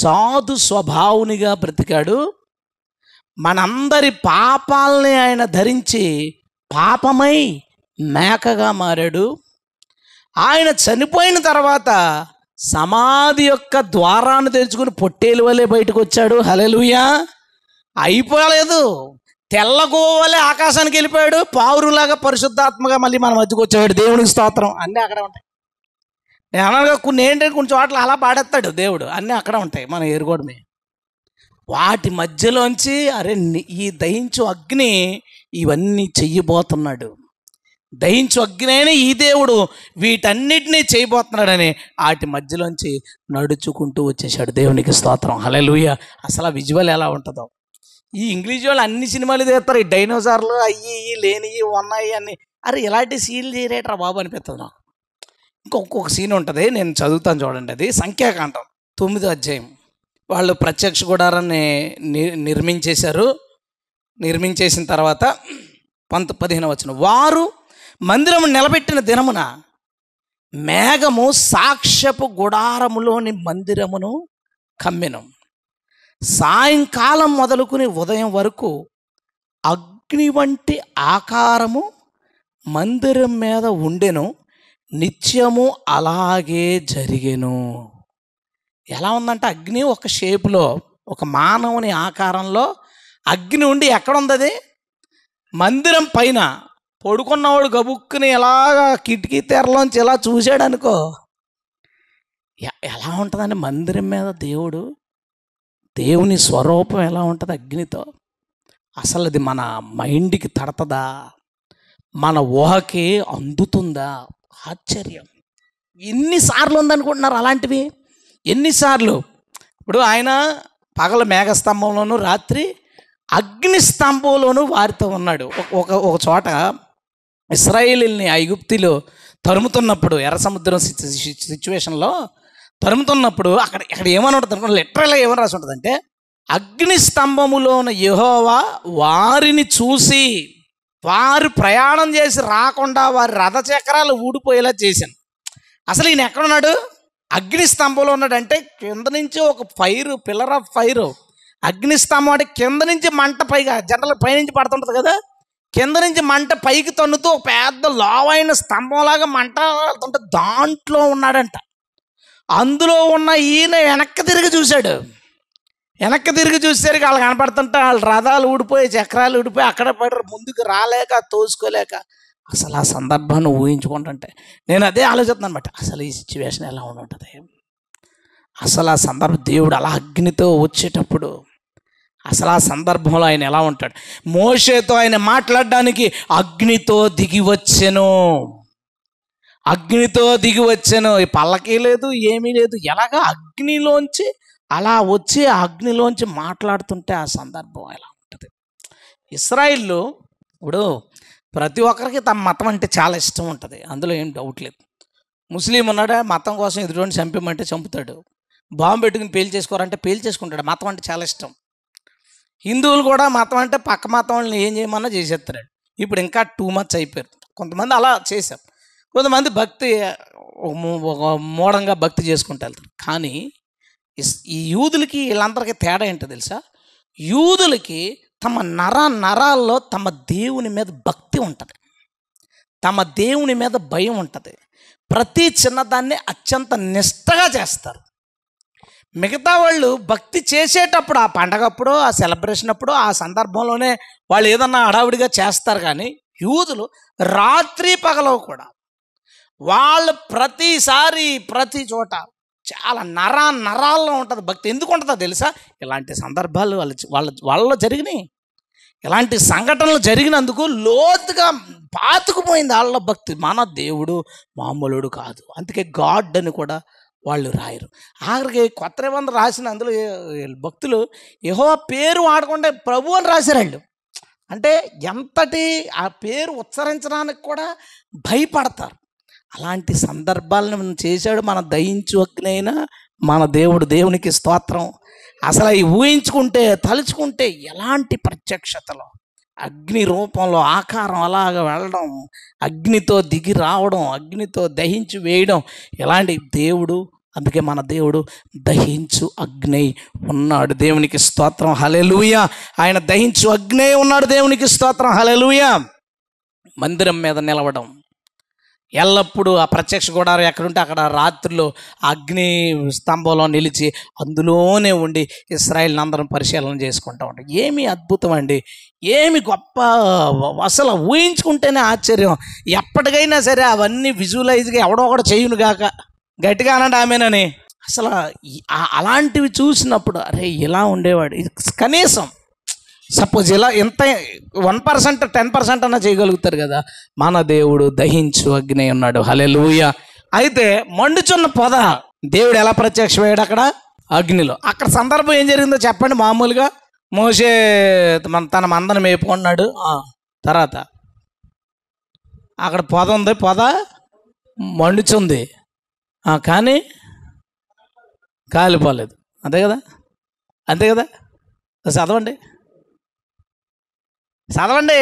సాధు స్వభావునిగా బ్రతికాడు మనందరి పాపాలని ఆయన ధరించి పాపమై మేకగా మారాడు ఆయన చనిపోయిన తర్వాత సమాధి యొక్క ద్వారాన్ని తెలుసుకుని పొట్టేలు వలె బయటకు వచ్చాడు హలెలుయా అయిపోలేదు తెల్లగోవలే ఆకాశానికి వెళ్ళిపోయాడు పావురులాగా పరిశుద్ధాత్మగా మళ్ళీ మన మధ్యకు వచ్చేవాడు దేవుడికి స్తోత్రం అన్నీ అక్కడ ఉంటాయి నేను అనగా కొన్ని ఏంటంటే కొన్ని చోట్ల అలా పాడేస్తాడు దేవుడు అన్నీ అక్కడ ఉంటాయి మనం ఏరుకోవడమే వాటి మధ్యలోంచి అరే ఈ దహించు అగ్ని ఇవన్నీ చెయ్యబోతున్నాడు దహించు అయినా ఈ దేవుడు వీటన్నిటినీ చేయబోతున్నాడని వాటి మధ్యలోంచి నడుచుకుంటూ వచ్చేసాడు దేవునికి స్తోత్రం లూయ అసలు ఆ విజువల్ ఎలా ఉంటుందో ఈ ఇంగ్లీష్ వాళ్ళు అన్ని సినిమాలు తీస్తారు ఈ డైనోసార్లు అయ్యి లేనివి ఉన్నాయి అన్ని అరే ఇలాంటి సీన్లు తీరేట్రా బాబు అనిపిస్తుంది నాకు ఇంకొక సీన్ ఉంటుంది నేను చదువుతాను చూడండి అది సంఖ్యాకాండం తొమ్మిదో అధ్యాయం వాళ్ళు ప్రత్యక్ష గుడారాన్ని నిర్మించేశారు నిర్మించేసిన తర్వాత పంత పదిహేను వచ్చిన వారు మందిరము నిలబెట్టిన దినమున మేఘము సాక్ష్యపు గుడారములోని మందిరమును కమ్మెను సాయంకాలం మొదలుకుని ఉదయం వరకు అగ్ని వంటి ఆకారము మందిరం మీద ఉండెను నిత్యము అలాగే జరిగెను ఎలా ఉందంటే అగ్ని ఒక షేపులో ఒక మానవుని ఆకారంలో అగ్ని ఉండి ఉంది అది మందిరం పైన పడుకున్నవాడు గబుక్కుని ఎలాగా కిటికీ తెరలోంచి ఇలా చూశాడు అనుకో ఎలా ఉంటుందండి మందిరం మీద దేవుడు దేవుని స్వరూపం ఎలా ఉంటుంది అగ్నితో అసలు అది మన మైండ్కి తడతదా మన ఊహకి అందుతుందా ఆశ్చర్యం ఎన్నిసార్లు ఉందనుకుంటున్నారు అలాంటివి ఎన్నిసార్లు ఇప్పుడు ఆయన పగల మేఘస్తంభంలోను రాత్రి అగ్నిస్తంభంలోనూ వారితో ఉన్నాడు ఒక ఒక చోట ఇస్రాయేలీని ఐగుప్తిలో తరుముతున్నప్పుడు ఎర్ర సముద్రం సిచ్యువేషన్లో తరుముతున్నప్పుడు అక్కడ ఇక్కడ ఏమని ఉంటుంది లిటరల్గా ఏమని రాసి ఉంటుందంటే అగ్నిస్తంభములో ఉన్న యహోవా వారిని చూసి వారు ప్రయాణం చేసి రాకుండా వారి రథచక్రాలు ఊడిపోయేలా చేశాను అసలు ఈయన ఎక్కడున్నాడు అగ్ని స్తంభంలో ఉన్నాడంటే కింద నుంచి ఒక ఫైర్ పిల్లర్ ఆఫ్ ఫైర్ అగ్ని స్తంభం అంటే కింద నుంచి మంట పైగా జనరల్ పైనుంచి పడుతుంటుంది కదా కింద నుంచి మంట పైకి తన్నుతూ ఒక పెద్ద లావైన స్తంభంలాగా మంట అంటే దాంట్లో ఉన్నాడంట అందులో ఉన్న ఈయన వెనక్కి తిరిగి చూశాడు వెనక్కి తిరిగి చూసేసరికి వాళ్ళు కనపడుతుంటే వాళ్ళు రథాలు ఊడిపోయి చక్రాలు ఊడిపోయి అక్కడ పడరు ముందుకు రాలేక తోసుకోలేక అసలు ఆ సందర్భాన్ని ఊహించుకుంటుంటే నేను అదే ఆలోచిస్తున్నాను అనమాట అసలు ఈ సిచ్యువేషన్ ఎలా ఉంటుంది అసలు ఆ సందర్భం దేవుడు అలా అగ్నితో వచ్చేటప్పుడు అసలు ఆ సందర్భంలో ఆయన ఎలా ఉంటాడు మోషేతో ఆయన మాట్లాడడానికి అగ్నితో దిగి వచ్చెను అగ్నితో దిగి వచ్చాను పల్లకీ లేదు ఏమీ లేదు ఎలాగా అగ్నిలోంచి అలా వచ్చి అగ్నిలోంచి మాట్లాడుతుంటే ఆ సందర్భం ఎలా ఉంటుంది ఇస్రాయిల్లో ఇప్పుడు ప్రతి ఒక్కరికి తమ మతం అంటే చాలా ఇష్టం ఉంటుంది అందులో ఏం డౌట్ లేదు ముస్లిం ఉన్నాడా మతం కోసం ఎదురుని చంపమంటే చంపుతాడు బాంబు పెట్టుకుని పేలు చేసుకోరంటే పేలు చేసుకుంటాడు మతం అంటే చాలా ఇష్టం హిందువులు కూడా మతం అంటే పక్క మతం వాళ్ళని ఏం చేయమన్నా చేసేస్తాడు ఇప్పుడు ఇంకా టూ మచ్ అయిపోయారు కొంతమంది అలా చేశారు కొంతమంది భక్తి మూఢంగా భక్తి చేసుకుంటూ వెళ్తారు కానీ ఈ యూదులకి వీళ్ళందరికీ తేడా ఏంటో తెలుసా యూదులకి తమ నర నరాల్లో తమ దేవుని మీద భక్తి ఉంటుంది తమ దేవుని మీద భయం ఉంటుంది ప్రతి చిన్నదాన్ని అత్యంత నిష్టగా చేస్తారు మిగతా వాళ్ళు భక్తి చేసేటప్పుడు ఆ పండగప్పుడు ఆ సెలబ్రేషన్ అప్పుడు ఆ సందర్భంలోనే వాళ్ళు ఏదన్నా హడావుడిగా చేస్తారు కానీ యూదులు రాత్రి పగలవు కూడా వాళ్ళు ప్రతిసారి ప్రతి చోట చాలా నర నరాల్లో ఉంటుంది భక్తి ఎందుకు ఉంటుందో తెలుసా ఇలాంటి సందర్భాలు వాళ్ళ వాళ్ళ వాళ్ళలో జరిగినాయి ఇలాంటి సంఘటనలు జరిగినందుకు లోతుగా పాతుకుపోయింది వాళ్ళ భక్తి మన దేవుడు మామూలుడు కాదు అందుకే గాడ్ అని కూడా వాళ్ళు రాయరు ఆఖరికి కొత్త నిబంధన రాసిన అందులో భక్తులు యహో పేరు వాడకుండా ప్రభు అని రాశారండి అంటే ఎంతటి ఆ పేరు ఉచ్చరించడానికి కూడా భయపడతారు అలాంటి సందర్భాలను మనం చేశాడు మన దయించవగ్నైనా మన దేవుడు దేవునికి స్తోత్రం అసలు అవి ఊహించుకుంటే తలుచుకుంటే ఎలాంటి ప్రత్యక్షతలో అగ్ని రూపంలో ఆకారం అలాగ వెళ్ళడం అగ్నితో దిగి రావడం అగ్నితో దహించి వేయడం ఎలాంటి దేవుడు అందుకే మన దేవుడు దహించు అగ్ని ఉన్నాడు దేవునికి స్తోత్రం హలెలుయ ఆయన దహించు అగ్నే ఉన్నాడు దేవునికి స్తోత్రం హలెలుయ మందిరం మీద నిలవడం ఎల్లప్పుడూ ఆ ప్రత్యక్ష గోడారం ఎక్కడుంటే అక్కడ రాత్రిలో అగ్ని స్తంభంలో నిలిచి అందులోనే ఉండి ఇస్రాయిల్ అందరం పరిశీలన చేసుకుంటూ ఉంటాం ఏమి అద్భుతం అండి ఏమి గొప్ప అసలు ఊహించుకుంటేనే ఆశ్చర్యం ఎప్పటికైనా సరే అవన్నీ విజువలైజ్గా ఎవడో ఒకటి చేయును గాక గట్టిగా అనండి ఆమెనని అసలు అలాంటివి చూసినప్పుడు అరే ఇలా ఉండేవాడు కనీసం సపోజ్ ఇలా ఎంత వన్ పర్సెంట్ టెన్ పర్సెంట్ అన్నా చేయగలుగుతారు కదా మన దేవుడు దహించు అగ్ని ఉన్నాడు హలెలుయ అయితే మండుచున్న పొద దేవుడు ఎలా ప్రత్యక్షమయ్యాడు అక్కడ అగ్నిలో అక్కడ సందర్భం ఏం జరిగిందో చెప్పండి మామూలుగా మోసే మన తన మందన మేపుకున్నాడు తర్వాత అక్కడ పొద ఉంది పొద మండుచుంది కానీ కాలిపోలేదు అంతే కదా అంతే కదా చదవండి చదవండి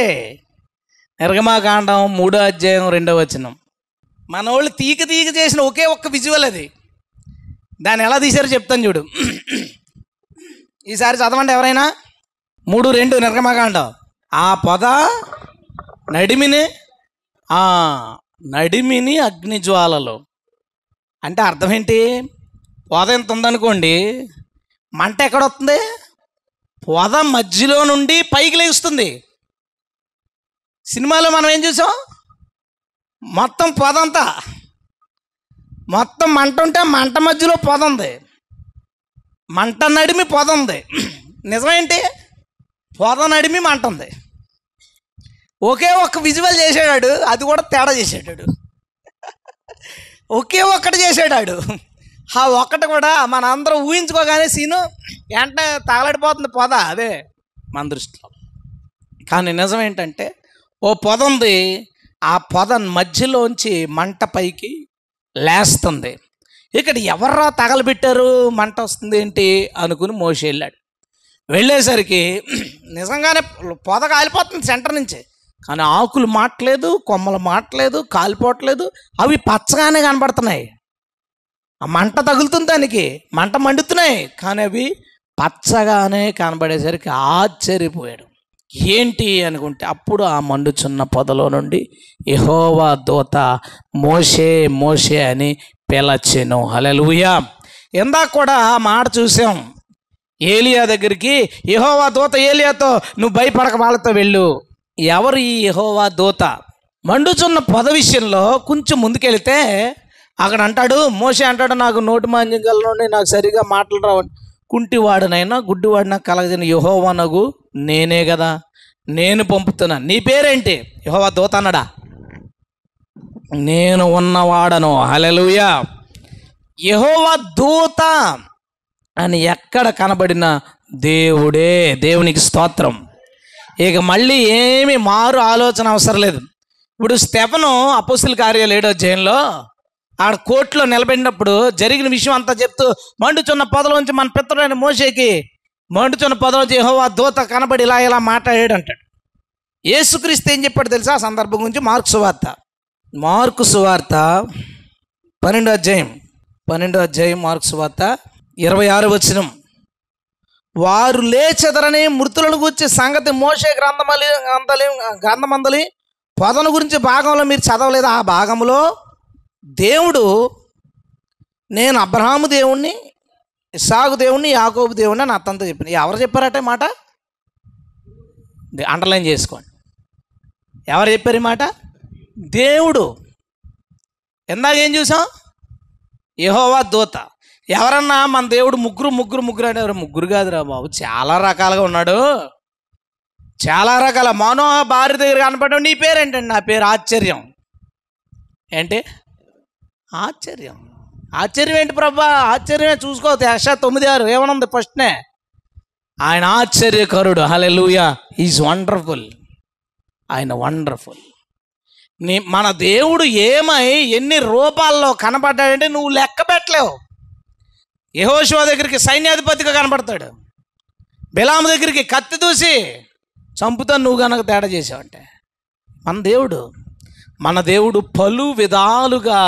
నిర్గమాకాండం మూడో అధ్యాయం రెండో వచనం మన వాళ్ళు తీక తీక చేసిన ఒకే ఒక్క విజువల్ అది దాన్ని ఎలా తీశారో చెప్తాను చూడు ఈసారి చదవండి ఎవరైనా మూడు రెండు నిర్గమాకాండం ఆ పొద నడిమిని ఆ నడిమిని అగ్నిజ్వాలలు అంటే అర్థం ఏంటి పొద ఎంత ఉందనుకోండి మంట ఎక్కడ వస్తుంది పొద మధ్యలో నుండి పైకి లేస్తుంది సినిమాలో మనం ఏం చూసాం మొత్తం పొదంతా మొత్తం మంట ఉంటే మంట మధ్యలో పొదంది మంట నడిమి పొదంది నిజమేంటి పొద నడిమి మంట ఉంది ఒకే ఒక్క విజువల్ చేసాడాడు అది కూడా తేడా చేసేటాడు ఒకే ఒక్కటి చేసేటాడు ఆ ఒక్కటి కూడా మన అందరం ఊహించుకోగానే సీను ఎంట తగలడిపోతుంది పొద అదే మన దృష్టిలో కానీ నిజం ఏంటంటే ఓ పొద ఉంది ఆ పొద మధ్యలోంచి మంట పైకి లేస్తుంది ఇక్కడ ఎవర్రా తగలబెట్టారు మంట వస్తుంది ఏంటి అనుకుని మోసి వెళ్ళాడు వెళ్ళేసరికి నిజంగానే పొద కాలిపోతుంది సెంటర్ నుంచి కానీ ఆకులు మాట్లేదు కొమ్మలు మాట్లేదు కాలిపోవట్లేదు అవి పచ్చగానే కనబడుతున్నాయి ఆ మంట తగులుతుంది దానికి మంట మండుతున్నాయి కానీ అవి పచ్చగానే కనబడేసరికి ఆశ్చర్యపోయాడు ఏంటి అనుకుంటే అప్పుడు ఆ మండుచున్న పొదలో నుండి ఎహోవా దూత మోషే మోషే అని పిలచెను హలలుయా ఎందాక కూడా ఆ మాట చూసాం ఏలియా దగ్గరికి ఎహోవా దూత ఏలియాతో నువ్వు భయపడక వాళ్ళతో వెళ్ళు ఎవరు ఈ ఎహోవా దూత మండుచున్న పొద విషయంలో కొంచెం ముందుకెళ్తే అక్కడ అంటాడు మోసే అంటాడు నాకు నోటి మాంజ్యం నుండి నాకు సరిగా మాటలు రావండి కుంటివాడనైనా గుడ్డివాడినా కలగజని యహోవనగు నేనే కదా నేను పంపుతున్నా నీ పేరేంటి యహోవ దోత అన్నడా నేను ఉన్నవాడను హలలుయా యహోవ దూత అని ఎక్కడ కనబడిన దేవుడే దేవునికి స్తోత్రం ఇక మళ్ళీ ఏమి మారు ఆలోచన అవసరం లేదు ఇప్పుడు స్టెఫను అపోసిల్ కార్యాలు ఏడో జైన్లో ఆడ కోర్టులో నిలబడినప్పుడు జరిగిన విషయం అంతా చెప్తూ మండుచున్న పొదలోంచి మన పిత్రుడైన మోసేకి మండుచున్న పొదలోంచి యహోవా దూత కనబడి ఇలా ఇలా మాట్లాడాడు అంటాడు ఏసుక్రీస్తు ఏం చెప్పాడు తెలుసా ఆ సందర్భం గురించి మార్కు సువార్త మార్కు సువార్త పన్నెండో అధ్యాయం పన్నెండో అధ్యాయం మార్కు సువార్త ఇరవై ఆరు వచ్చిన వారు లేచెదరని మృతులను గురించి సంగతి మోసే గ్రంథమలి గ్రంథమందలి పొదను గురించి భాగంలో మీరు చదవలేదు ఆ భాగంలో దేవుడు నేను అబ్రహాము దేవుణ్ణి ఇసాగు దేవుణ్ణి యాకోబు దేవుణ్ణి అని అత్తంతో చెప్పింది ఎవరు చెప్పారట మాట అండర్లైన్ చేసుకోండి ఎవరు చెప్పారు ఈ మాట దేవుడు ఇందాక ఏం చూసాం యహోవా దూత ఎవరన్నా మన దేవుడు ముగ్గురు ముగ్గురు ముగ్గురు ఎవరు ముగ్గురు కాదురా బాబు చాలా రకాలుగా ఉన్నాడు చాలా రకాల మనో భార్య దగ్గర కనపడడం నీ పేరేంటండి నా పేరు ఆశ్చర్యం ఏంటి ఆశ్చర్యం ఆశ్చర్యం ఏంటి ప్రభా ఆశ్చర్యమే చూసుకో యశ తొమ్మిది ఆరు ఏమనుంది ఫస్ట్నే ఆయన ఆశ్చర్యకరుడు హలే లూయా ఈజ్ వండర్ఫుల్ ఆయన వండర్ఫుల్ నీ మన దేవుడు ఏమై ఎన్ని రూపాల్లో కనపడ్డాడంటే నువ్వు లెక్క పెట్టలేవు యహోశివ దగ్గరికి సైన్యాధిపతిగా కనపడతాడు బిలాము దగ్గరికి కత్తి దూసి చంపుతా నువ్వు కనుక తేడా చేసావంటే మన దేవుడు మన దేవుడు పలు విధాలుగా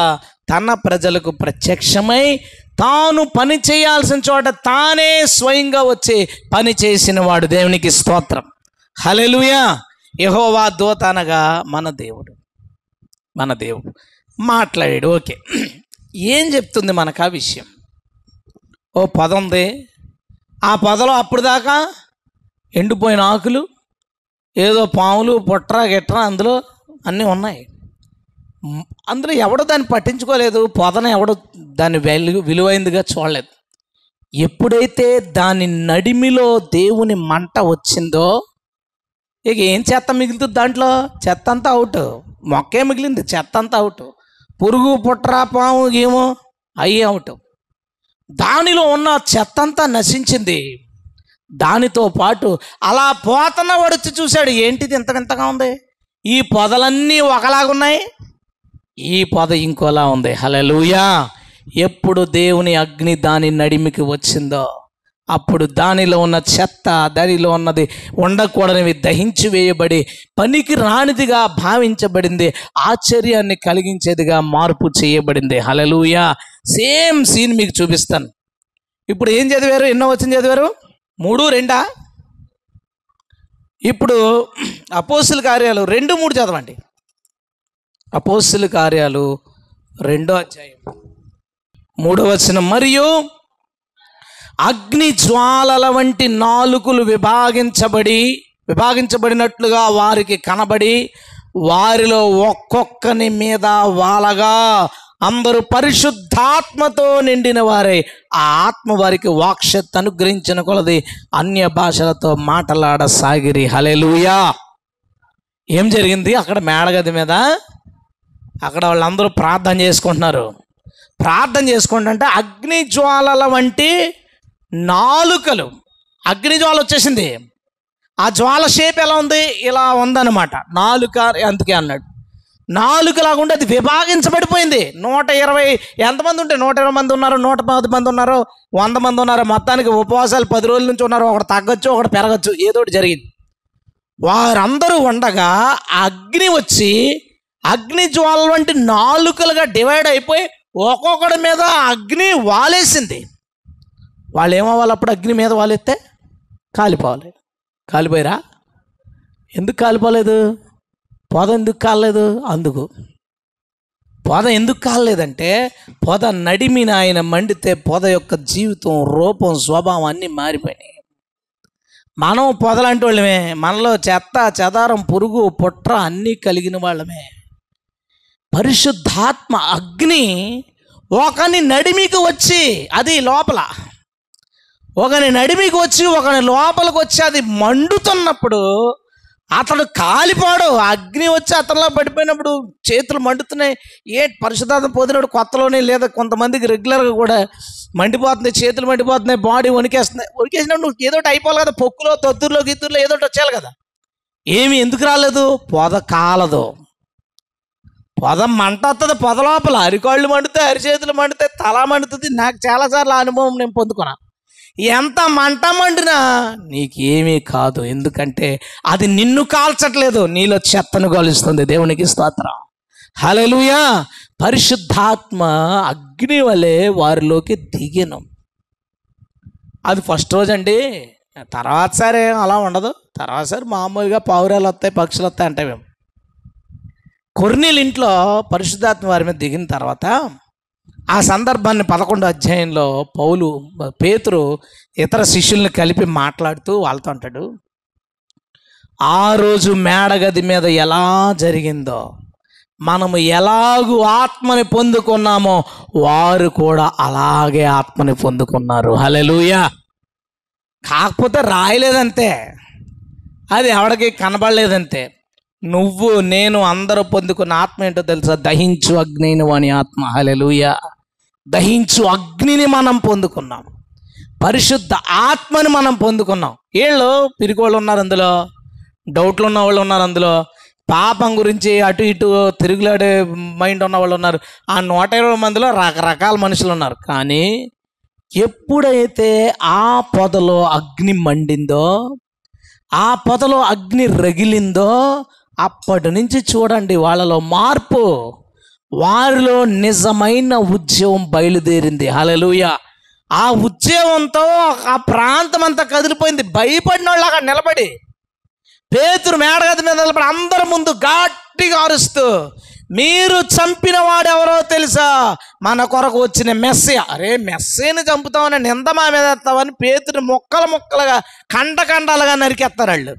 తన ప్రజలకు ప్రత్యక్షమై తాను పని చేయాల్సిన చోట తానే స్వయంగా వచ్చి పని చేసిన వాడు దేవునికి స్తోత్రం హలెలుయా యహోవా దూత మన దేవుడు మన దేవుడు మాట్లాడాడు ఓకే ఏం చెప్తుంది మనకు ఆ విషయం ఓ పదం ఉంది ఆ పదలో అప్పుడు దాకా ఎండిపోయిన ఆకులు ఏదో పాములు పొట్ర గిట్ర అందులో అన్నీ ఉన్నాయి అందులో ఎవడు దాన్ని పట్టించుకోలేదు పొదన ఎవడో దాన్ని వెలు విలువైందిగా చూడలేదు ఎప్పుడైతే దాని నడిమిలో దేవుని మంట వచ్చిందో ఇక ఏం చెత్త మిగులుతుంది దాంట్లో చెత్త అంతా అవుట్ మొక్కే మిగిలింది చెత్త అంతా అవుట్ పురుగు పుట్రా పాము ఏమో అయ్యే అవుట్ దానిలో ఉన్న చెత్త అంతా నశించింది దానితో పాటు అలా పోతన వడిచి చూశాడు ఏంటిది ఇంతకింతగా ఉంది ఈ పొదలన్నీ ఒకలాగున్నాయి ఈ పద ఇంకోలా ఉంది హలలుయా ఎప్పుడు దేవుని అగ్ని దాని నడిమికి వచ్చిందో అప్పుడు దానిలో ఉన్న చెత్త దానిలో ఉన్నది ఉండకూడనివి దహించి వేయబడి పనికి రానిదిగా భావించబడింది ఆశ్చర్యాన్ని కలిగించేదిగా మార్పు చేయబడింది హలలుయా సేమ్ సీన్ మీకు చూపిస్తాను ఇప్పుడు ఏం చదివారు ఎన్నో వచ్చింది చదివారు మూడు రెండా ఇప్పుడు అపోసుల కార్యాలు రెండు మూడు చదవండి అపోస్తుల కార్యాలు రెండో అధ్యాయం మూడో వచనం మరియు అగ్ని జ్వాలల వంటి నాలుగులు విభాగించబడి విభాగించబడినట్లుగా వారికి కనబడి వారిలో ఒక్కొక్కని మీద వాలగా అందరూ పరిశుద్ధాత్మతో నిండిన వారే ఆ ఆత్మ వారికి వాక్షత్ అనుగ్రహించిన కొలది అన్య భాషలతో మాటలాడసాగిరి హలెలుయా ఏం జరిగింది అక్కడ మేడగది మీద అక్కడ వాళ్ళందరూ ప్రార్థన చేసుకుంటున్నారు ప్రార్థన చేసుకుంటుంటే అగ్నిజ్వాలల వంటి నాలుకలు అగ్నిజ్వాల వచ్చేసింది ఆ జ్వాల షేప్ ఎలా ఉంది ఇలా ఉందన్నమాట నాలుక అందుకే అన్నాడు నాలుగు లాగుంటే అది విభాగించబడిపోయింది నూట ఇరవై ఎంతమంది ఉంటే నూట ఇరవై మంది ఉన్నారు నూట పది మంది ఉన్నారు వంద మంది ఉన్నారు మొత్తానికి ఉపవాసాలు పది రోజుల నుంచి ఉన్నారు ఒకటి తగ్గొచ్చు ఒకటి పెరగచ్చు ఏదోటి జరిగింది వారందరూ ఉండగా అగ్ని వచ్చి అగ్ని జ్వాల వంటి నాలుకలుగా డివైడ్ అయిపోయి ఒక్కొక్కడి మీద అగ్ని వాలేసింది వాళ్ళు ఏమవ్వాలి అప్పుడు అగ్ని మీద వాలేస్తే కాలిపోవాలి కాలిపోయిరా ఎందుకు కాలిపోలేదు పొద ఎందుకు కాలేదు అందుకు పొద ఎందుకు కాలేదంటే పొద నడిమిన ఆయన మండితే పొద యొక్క జీవితం రూపం స్వభావం అన్నీ మారిపోయినాయి మనం పొదలాంటి వాళ్ళమే మనలో చెత్త చెదారం పురుగు పుట్ర అన్నీ కలిగిన వాళ్ళమే పరిశుద్ధాత్మ అగ్ని ఒకని నడిమికి వచ్చి అది లోపల ఒకని నడిమికి వచ్చి ఒకని లోపలికి వచ్చి అది మండుతున్నప్పుడు అతడు కాలిపోడు అగ్ని వచ్చి అతనిలో పడిపోయినప్పుడు చేతులు మండుతున్నాయి ఏ పరిశుధాత్మ పొందినప్పుడు కొత్తలోనే లేదా కొంతమందికి రెగ్యులర్గా కూడా మండిపోతున్నాయి చేతులు మండిపోతున్నాయి బాడీ వణికేస్తున్నాయి వణికేసినప్పుడు నువ్వు ఏదో అయిపోవాలి కదా పొక్కులో తొత్తుర్లో గిత్తుర్లో ఏదో వచ్చేయాలి కదా ఏమి ఎందుకు రాలేదు పొద కాలదు పొద మంట వస్తుంది పొద లోపల అరికాళ్ళు మండుతాయి అరిచేతులు మండుతాయి తల మండుతుంది నాకు చాలాసార్లు అనుభవం నేను పొందుకున్నాను ఎంత మంట మండినా నీకేమీ కాదు ఎందుకంటే అది నిన్ను కాల్చట్లేదు నీలో చెత్తను కాలుస్తుంది దేవునికి స్తోత్రం హలలుయా పరిశుద్ధాత్మ అగ్ని వలె వారిలోకి దిగిను అది ఫస్ట్ రోజు అండి తర్వాత సరే అలా ఉండదు తర్వాత సరే మామూలుగా పావురాలు వస్తాయి పక్షులు వస్తాయి అంటే మేము కొర్నీల ఇంట్లో పరిశుద్ధాత్మ వారి మీద దిగిన తర్వాత ఆ సందర్భాన్ని పదకొండు అధ్యాయంలో పౌలు పేతురు ఇతర శిష్యుల్ని కలిపి మాట్లాడుతూ వాళ్ళతో అంటాడు ఆ రోజు మేడగది మీద ఎలా జరిగిందో మనము ఎలాగూ ఆత్మని పొందుకున్నామో వారు కూడా అలాగే ఆత్మని పొందుకున్నారు హలెలుయా కాకపోతే రాయలేదంతే అది ఎవడికి కనబడలేదంతే నువ్వు నేను అందరూ పొందుకున్న ఆత్మ ఏంటో తెలుసా దహించు అగ్నిని వాని ఆత్మ హలెలుయ దహించు అగ్నిని మనం పొందుకున్నాం పరిశుద్ధ ఆత్మని మనం పొందుకున్నాం వీళ్ళు పిరికోళ్ళు ఉన్నారు అందులో డౌట్లు ఉన్న వాళ్ళు ఉన్నారు అందులో పాపం గురించి అటు ఇటు తిరుగులాడే మైండ్ ఉన్న వాళ్ళు ఉన్నారు ఆ నూట ఇరవై మందిలో రకరకాల మనుషులు ఉన్నారు కానీ ఎప్పుడైతే ఆ పొదలో అగ్ని మండిందో ఆ పొదలో అగ్ని రగిలిందో అప్పటి నుంచి చూడండి వాళ్ళలో మార్పు వారిలో నిజమైన ఉద్యమం బయలుదేరింది హలలుయ ఆ ఉద్యమంతో ఆ ప్రాంతం అంతా కదిలిపోయింది భయపడిన వాళ్ళు అక్కడ నిలబడి పేతురు మేడగది మీద నిలబడి అందరి ముందు గట్టిగా అరుస్తూ మీరు చంపిన వాడు ఎవరో తెలుసా మన కొరకు వచ్చిన మెస్సయ అరే మెస్సేని చంపుతామని నింద మా మీద వేస్తామని పేతుని మొక్కలు మొక్కలుగా కండ కండాలుగా నరికేస్తారు వాళ్ళు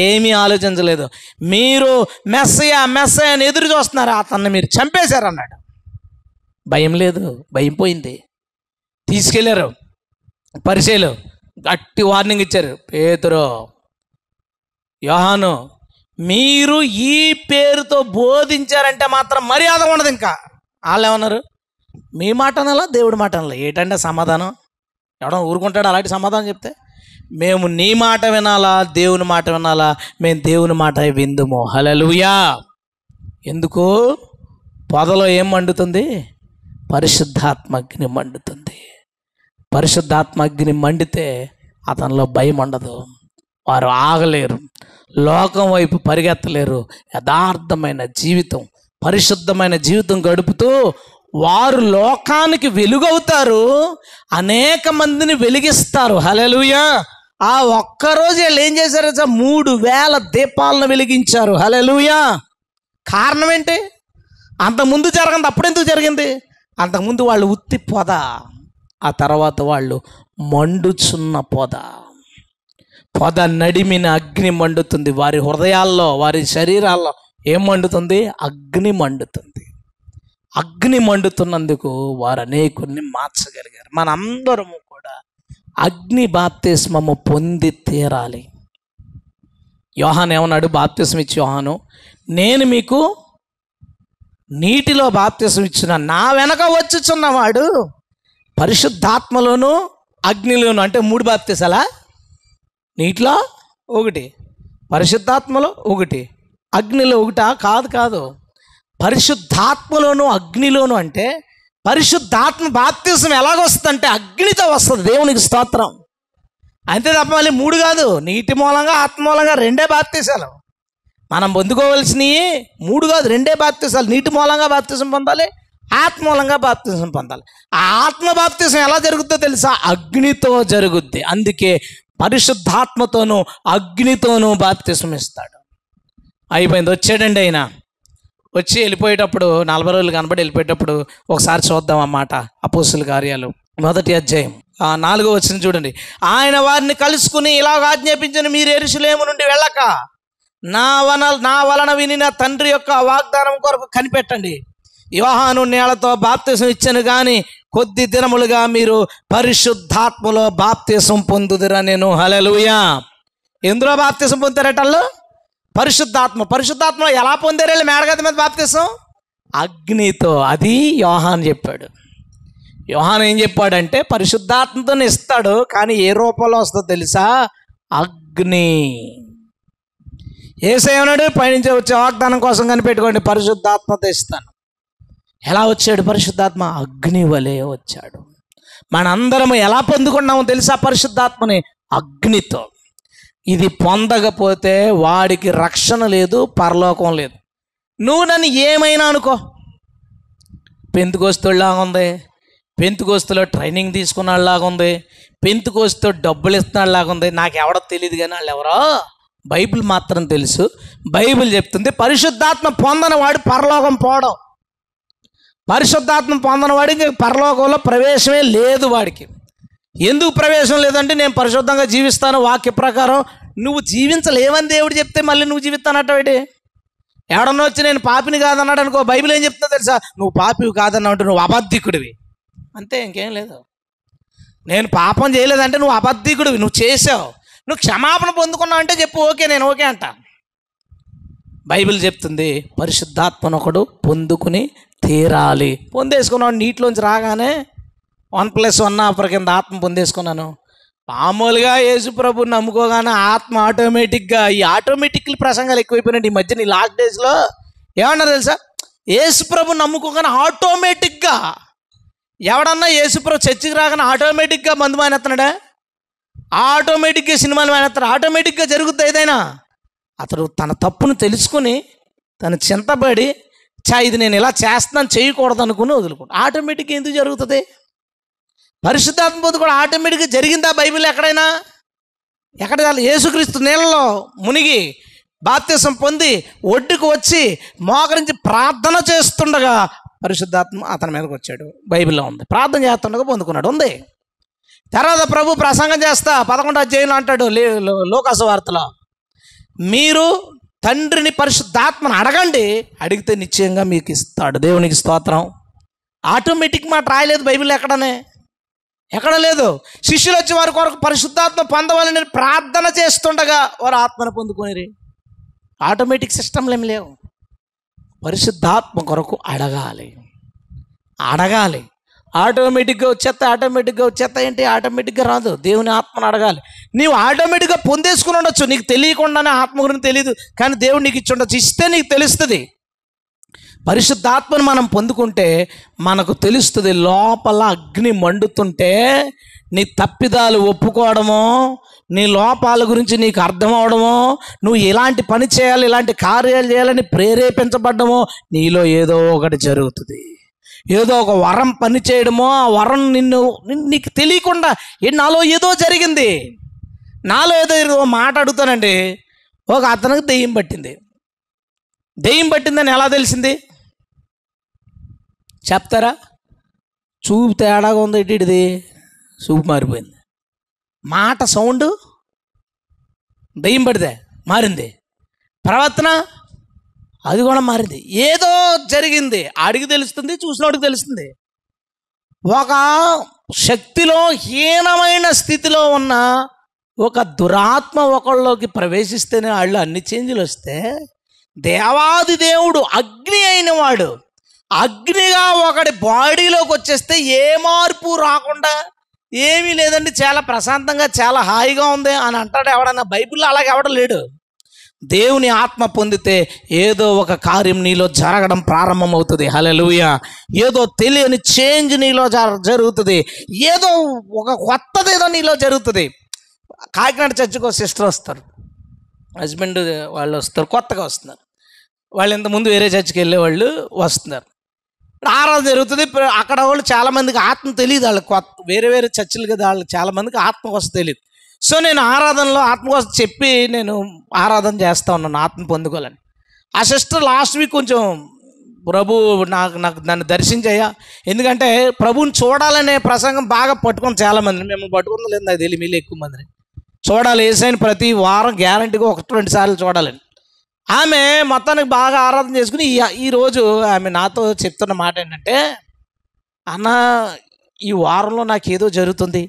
ఏమీ ఆలోచించలేదు మీరు మెస్సయ మెస్సయ అని ఎదురు చూస్తున్నారు అతన్ని మీరు చంపేశారన్నాడు భయం లేదు భయం పోయింది తీసుకెళ్ళారు పరిచయలు గట్టి వార్నింగ్ ఇచ్చారు పేతురు యోహాను మీరు ఈ పేరుతో బోధించారంటే మాత్రం మర్యాద ఉండదు ఇంకా వాళ్ళు ఏమన్నారు మీ మాట అనలా దేవుడి మాట అనలా ఏంటంటే సమాధానం ఎవడో ఊరుకుంటాడు అలాంటి సమాధానం చెప్తే మేము నీ మాట వినాలా దేవుని మాట వినాలా మేము దేవుని మాట విందుము హలలుయా ఎందుకు పొదలో ఏం మండుతుంది పరిశుద్ధాత్మగ్ని మండుతుంది పరిశుద్ధాత్మగ్ని మండితే అతనిలో భయం ఉండదు వారు ఆగలేరు లోకం వైపు పరిగెత్తలేరు యథార్థమైన జీవితం పరిశుద్ధమైన జీవితం గడుపుతూ వారు లోకానికి వెలుగవుతారు అనేక మందిని వెలిగిస్తారు హలలుయా ఆ ఒక్కరోజు వీళ్ళు ఏం చేశారు సార్ మూడు వేల దీపాలను వెలిగించారు హలెలుయా కారణం ఏంటి అంతకుముందు జరగంది అప్పుడెందుకు జరిగింది అంతకుముందు వాళ్ళు ఉత్తి పొద ఆ తర్వాత వాళ్ళు మండుచున్న పొద పొద నడిమిన అగ్ని మండుతుంది వారి హృదయాల్లో వారి శరీరాల్లో ఏం మండుతుంది అగ్ని మండుతుంది అగ్ని మండుతున్నందుకు వారు అనేకుల్ని మార్చగలిగారు మనందరము అగ్ని బాప్తిస్మము పొంది తీరాలి యోహాన్ ఏమన్నాడు బాప్తిస్మ ఇచ్చి యోహాను నేను మీకు నీటిలో బాప్తిసం ఇచ్చిన నా వెనక వచ్చుచున్నవాడు పరిశుద్ధాత్మలోను అగ్నిలోను అంటే మూడు బాప్తిసలా నీటిలో ఒకటి పరిశుద్ధాత్మలో ఒకటి అగ్నిలో ఒకటా కాదు కాదు పరిశుద్ధాత్మలోను అగ్నిలోను అంటే పరిశుద్ధాత్మ బాప్తిజం ఎలాగొస్తుందంటే అగ్నితో వస్తుంది దేవునికి స్తోత్రం అంతే తప్ప మళ్ళీ మూడు కాదు నీటి మూలంగా ఆత్మ మూలంగా రెండే బాప్తీసాలు మనం పొందుకోవాల్సినవి మూడు కాదు రెండే బాప్తీసాలు నీటి మూలంగా బాప్తీసం పొందాలి ఆత్మ మూలంగా బాప్తీసం పొందాలి ఆ ఆత్మ బాప్తీసం ఎలా జరుగుతుందో తెలుసా అగ్నితో జరుగుద్ది అందుకే పరిశుద్ధాత్మతోనూ అగ్నితోనూ బాప్తీసం ఇస్తాడు అయిపోయింది వచ్చాడండి ఆయన వచ్చి వెళ్ళిపోయేటప్పుడు నలభై రోజులు కనబడి వెళ్ళిపోయేటప్పుడు ఒకసారి చూద్దాం అన్నమాట అపోసుల కార్యాలు మొదటి అధ్యాయం నాలుగో వచ్చిన చూడండి ఆయన వారిని కలుసుకుని ఇలాగ ఆజ్ఞాపించిన మీరు ఎరుసలేము నుండి వెళ్ళక నా వన నా వలన విని నా తండ్రి యొక్క వాగ్దానం కొరకు కనిపెట్టండి వివాహాను నేలతో బాప్తీసం ఇచ్చాను కానీ కొద్ది దినములుగా మీరు పరిశుద్ధాత్మలో బాప్తీసం పొందుదిరా నేను హలలుయా ఎందులో బాప్తీసం పొందుతారటల్లో పరిశుద్ధాత్మ పరిశుద్ధాత్మ ఎలా పొందారు వెళ్ళి మేడగది మీద బాప్తీసం అగ్నితో అది యోహాన్ చెప్పాడు యోహాన్ ఏం చెప్పాడంటే పరిశుద్ధాత్మతో ఇస్తాడు కానీ ఏ రూపంలో వస్తుందో తెలుసా అగ్ని సేవనాడు పైనుంచి వచ్చే వాగ్దానం కోసం కనిపెట్టుకోండి పరిశుద్ధాత్మతో ఇస్తాను ఎలా వచ్చాడు పరిశుద్ధాత్మ అగ్ని వలె వచ్చాడు మనందరము ఎలా పొందుకున్నామో తెలుసా పరిశుద్ధాత్మని అగ్నితో ఇది పొందకపోతే వాడికి రక్షణ లేదు పరలోకం లేదు నువ్వు నన్ను ఏమైనా అనుకో ఉంది పెంతుకోస్తులో ట్రైనింగ్ తీసుకున్నలాగుంది పెంతుకోస్తు డబ్బులు ఇస్తున్నలాగుంది నాకు ఎవడో తెలియదు కానీ వాళ్ళు ఎవరో బైబిల్ మాత్రం తెలుసు బైబిల్ చెప్తుంది పరిశుద్ధాత్మ పొందనవాడు పరలోకం పోవడం పరిశుద్ధాత్మ పొందనవాడికి పరలోకంలో ప్రవేశమే లేదు వాడికి ఎందుకు ప్రవేశం లేదంటే నేను పరిశుద్ధంగా జీవిస్తాను వాక్య ప్రకారం నువ్వు జీవించలేవని దేవుడు చెప్తే మళ్ళీ నువ్వు వాడి ఎవడన్నా వచ్చి నేను పాపిని కాదన్నాడు అనుకో బైబిల్ ఏం చెప్తా తెలుసా నువ్వు పాపివి అంటే నువ్వు అబద్ధికుడివి అంతే ఇంకేం లేదు నేను పాపం చేయలేదంటే నువ్వు అబద్ధికుడివి నువ్వు చేసావు నువ్వు క్షమాపణ పొందుకున్నావు అంటే చెప్పు ఓకే నేను ఓకే అంట బైబిల్ చెప్తుంది ఒకడు పొందుకుని తీరాలి పొందేసుకున్నాడు నీటిలోంచి రాగానే వన్ ప్లస్ వన్ ఆఫర్ కింద ఆత్మ పొందేసుకున్నాను మామూలుగా యేసుప్రభు నమ్ముకోగానే ఆత్మ ఆటోమేటిక్గా ఈ ఆటోమేటిక్ ప్రసంగాలు ఎక్కువైపోయినాయి ఈ మధ్యన ఈ లాక్ డేస్లో ఏమన్నారు తెలుసా యేసుప్రభు నమ్ముకోగానే ఆటోమేటిక్గా ఎవడన్నా యేసుప్రభు చర్చికి రాగానే ఆటోమేటిక్గా మందు మానేస్తున్నాడా ఆటోమేటిక్గా సినిమాలు మానేస్తాడు ఆటోమేటిక్గా జరుగుతుంది ఏదైనా అతడు తన తప్పును తెలుసుకుని తను చింతపడి చా ఇది నేను ఇలా చేస్తున్నాను చేయకూడదు అనుకుని వదులుకుంటాను ఆటోమేటిక్గా ఎందుకు జరుగుతుంది పరిశుద్ధాత్మ పొందు కూడా ఆటోమేటిక్గా జరిగిందా బైబిల్ ఎక్కడైనా ఎక్కడ యేసుక్రీస్తు నీళ్ళలో మునిగి బాప్తిసం పొంది ఒడ్డుకు వచ్చి మోకరించి ప్రార్థన చేస్తుండగా పరిశుద్ధాత్మ అతని మీదకి వచ్చాడు బైబిల్లో ఉంది ప్రార్థన చేస్తుండగా పొందుకున్నాడు ఉంది తర్వాత ప్రభు ప్రసంగం చేస్తా పదకొండు అధ్యాయులు అంటాడు లోకాసు వార్తలో మీరు తండ్రిని పరిశుద్ధాత్మను అడగండి అడిగితే నిశ్చయంగా మీకు ఇస్తాడు దేవునికి స్తోత్రం ఆటోమేటిక్ మాట రాయలేదు బైబిల్ ఎక్కడనే ఎక్కడ లేదు శిష్యులు వచ్చి వారి కొరకు పరిశుద్ధాత్మ పొందవాలని నేను ప్రార్థన చేస్తుండగా వారు ఆత్మను పొందుకొని ఆటోమేటిక్ సిస్టంలు ఏమి లేవు పరిశుద్ధాత్మ కొరకు అడగాలి అడగాలి ఆటోమేటిక్గా వచ్చేత ఆటోమేటిక్గా వచ్చేత ఏంటి ఆటోమేటిక్గా రాదు దేవుని ఆత్మను అడగాలి నీవు ఆటోమేటిక్గా పొందేసుకుని ఉండొచ్చు నీకు తెలియకుండానే ఆత్మ గురించి తెలియదు కానీ దేవుడు నీకు ఇచ్చి ఉండొచ్చు ఇస్తే నీకు తెలుస్తుంది పరిశుద్ధాత్మను మనం పొందుకుంటే మనకు తెలుస్తుంది లోపల అగ్ని మండుతుంటే నీ తప్పిదాలు ఒప్పుకోవడమో నీ లోపాల గురించి నీకు అర్థం అవడమో నువ్వు ఇలాంటి పని చేయాలి ఇలాంటి కార్యాలు చేయాలని ప్రేరేపించబడ్డమో నీలో ఏదో ఒకటి జరుగుతుంది ఏదో ఒక వరం పని చేయడమో ఆ వరం నిన్ను నీకు తెలియకుండా నాలో ఏదో జరిగింది నాలో ఏదో మాట అడుగుతానండి ఒక అతనికి దెయ్యం పట్టింది దెయ్యం పట్టిందని ఎలా తెలిసింది చెప్తారా చూపు తేడాగా ఉంది ఇటుది చూపు మారిపోయింది మాట సౌండ్ దయ్యం పడితే మారింది ప్రవర్తన అది కూడా మారింది ఏదో జరిగింది ఆడికి తెలుస్తుంది చూసినోడికి తెలుస్తుంది ఒక శక్తిలో హీనమైన స్థితిలో ఉన్న ఒక దురాత్మ ఒకళ్ళలోకి ప్రవేశిస్తేనే వాళ్ళు అన్ని చేంజ్లు వస్తే దేవాది దేవుడు అగ్ని అయిన వాడు అగ్నిగా ఒకటి బాడీలోకి వచ్చేస్తే ఏ మార్పు రాకుండా ఏమీ లేదండి చాలా ప్రశాంతంగా చాలా హాయిగా ఉంది అని అంటాడు ఎవడన్నా బైబిల్లో అలాగే ఎవడం లేడు దేవుని ఆత్మ పొందితే ఏదో ఒక కార్యం నీలో జరగడం ప్రారంభమవుతుంది హలెలుయ ఏదో తెలియని చేంజ్ నీలో జరుగుతుంది ఏదో ఒక కొత్తది ఏదో నీలో జరుగుతుంది కాకినాడ చర్చికి సిస్టర్ వస్తారు హస్బెండ్ వాళ్ళు వస్తారు కొత్తగా వస్తున్నారు వాళ్ళు ఇంతకుముందు వేరే చర్చికి వెళ్ళే వాళ్ళు వస్తున్నారు ఆరాధన జరుగుతుంది అక్కడ వాళ్ళు చాలామందికి ఆత్మ తెలియదు వాళ్ళకి కొత్త వేరే వేరే చర్చిలు కదా వాళ్ళకి చాలామందికి ఆత్మ కోసం తెలియదు సో నేను ఆరాధనలో ఆత్మ కోసం చెప్పి నేను ఆరాధన చేస్తూ ఉన్నాను ఆత్మ పొందుకోవాలని ఆ సిస్టర్ లాస్ట్ వీక్ కొంచెం ప్రభు నాకు నాకు నన్ను దర్శించయ్యా ఎందుకంటే ప్రభుని చూడాలనే ప్రసంగం బాగా పట్టుకుని చాలామంది మేము పట్టుకుందో లేదు నాకు తెలియదు మీలో ఎక్కువ మందిని చూడాలి ఏసైన ప్రతి వారం గ్యారంటీగా ఒకటి రెండు సార్లు చూడాలని ఆమె మొత్తానికి బాగా ఆరాధన చేసుకుని ఈరోజు ఆమె నాతో చెప్తున్న మాట ఏంటంటే అన్న ఈ వారంలో నాకేదో జరుగుతుంది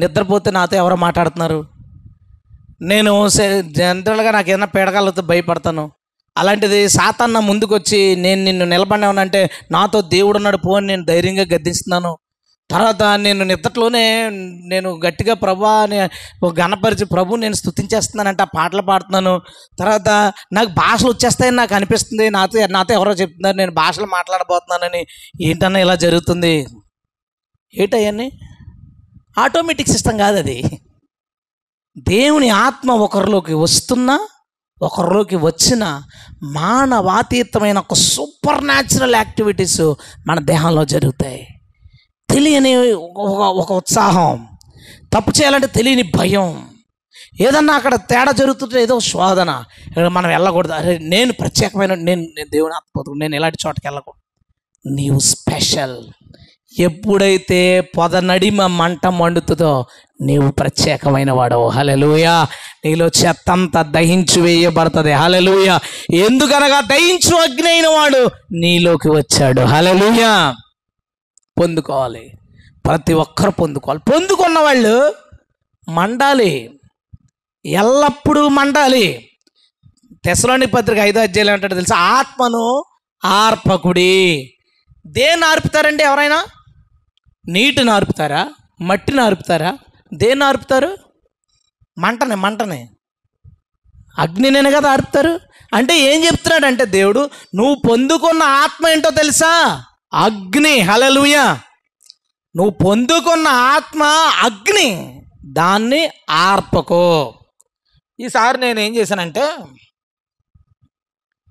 నిద్రపోతే నాతో ఎవరో మాట్లాడుతున్నారు నేను జనరల్గా నాకు ఏదైనా పీడకాలతో భయపడతాను అలాంటిది సాతాన్న ముందుకొచ్చి నేను నిన్ను నిలబడినానంటే నాతో దేవుడు ఉన్నాడు పోని నేను ధైర్యంగా గద్దిస్తున్నాను తర్వాత నేను నిద్రలోనే నేను గట్టిగా ప్రభు అని గణపరిచి ప్రభు నేను ఆ పాటలు పాడుతున్నాను తర్వాత నాకు భాషలు వచ్చేస్తాయని నాకు అనిపిస్తుంది నాతో నాతో ఎవరో చెప్తున్నారు నేను భాషలు మాట్లాడబోతున్నానని ఏంటన్నా ఇలా జరుగుతుంది ఏంటయ్యని ఆటోమేటిక్ సిస్టమ్ కాదు అది దేవుని ఆత్మ ఒకరిలోకి వస్తున్నా ఒకరిలోకి వచ్చిన మానవాతీతమైన ఒక సూపర్ న్యాచురల్ యాక్టివిటీస్ మన దేహంలో జరుగుతాయి తెలియని ఒక ఉత్సాహం తప్పు చేయాలంటే తెలియని భయం ఏదన్నా అక్కడ తేడా జరుగుతుంటే ఏదో శోధన మనం వెళ్ళకూడదు అరే నేను ప్రత్యేకమైన నేను నేను దేవుని ఆత్మపోతు నేను ఇలాంటి చోటకి వెళ్ళకూడదు నీవు స్పెషల్ ఎప్పుడైతే పొద నడిమ మంట మండుతుందో నీవు ప్రత్యేకమైన వాడవు హలలుయ నీలో చెత్తంత దహించు దహించి వేయబడుతుంది హలలుయ ఎందుకనగా దహించు అగ్ని అయిన వాడు నీలోకి వచ్చాడు హలెలుయా పొందుకోవాలి ప్రతి ఒక్కరు పొందుకోవాలి పొందుకున్న వాళ్ళు మండాలి ఎల్లప్పుడూ మండాలి తెసలోని పత్రిక ఐదో అధ్యాయులు అంటాడు తెలుసా ఆత్మను ఆర్పకుడి దేన్ని ఆర్పుతారండి ఎవరైనా నీటిని ఆర్పుతారా మట్టిని ఆర్పుతారా దేన్ని ఆర్పుతారు మంటని మంటని అగ్నినే కదా ఆర్పుతారు అంటే ఏం చెప్తున్నాడంటే దేవుడు నువ్వు పొందుకున్న ఆత్మ ఏంటో తెలుసా అగ్ని హలలుయ నువ్వు పొందుకున్న ఆత్మ అగ్ని దాన్ని ఆర్పకో ఈసారి నేను ఏం చేశానంటే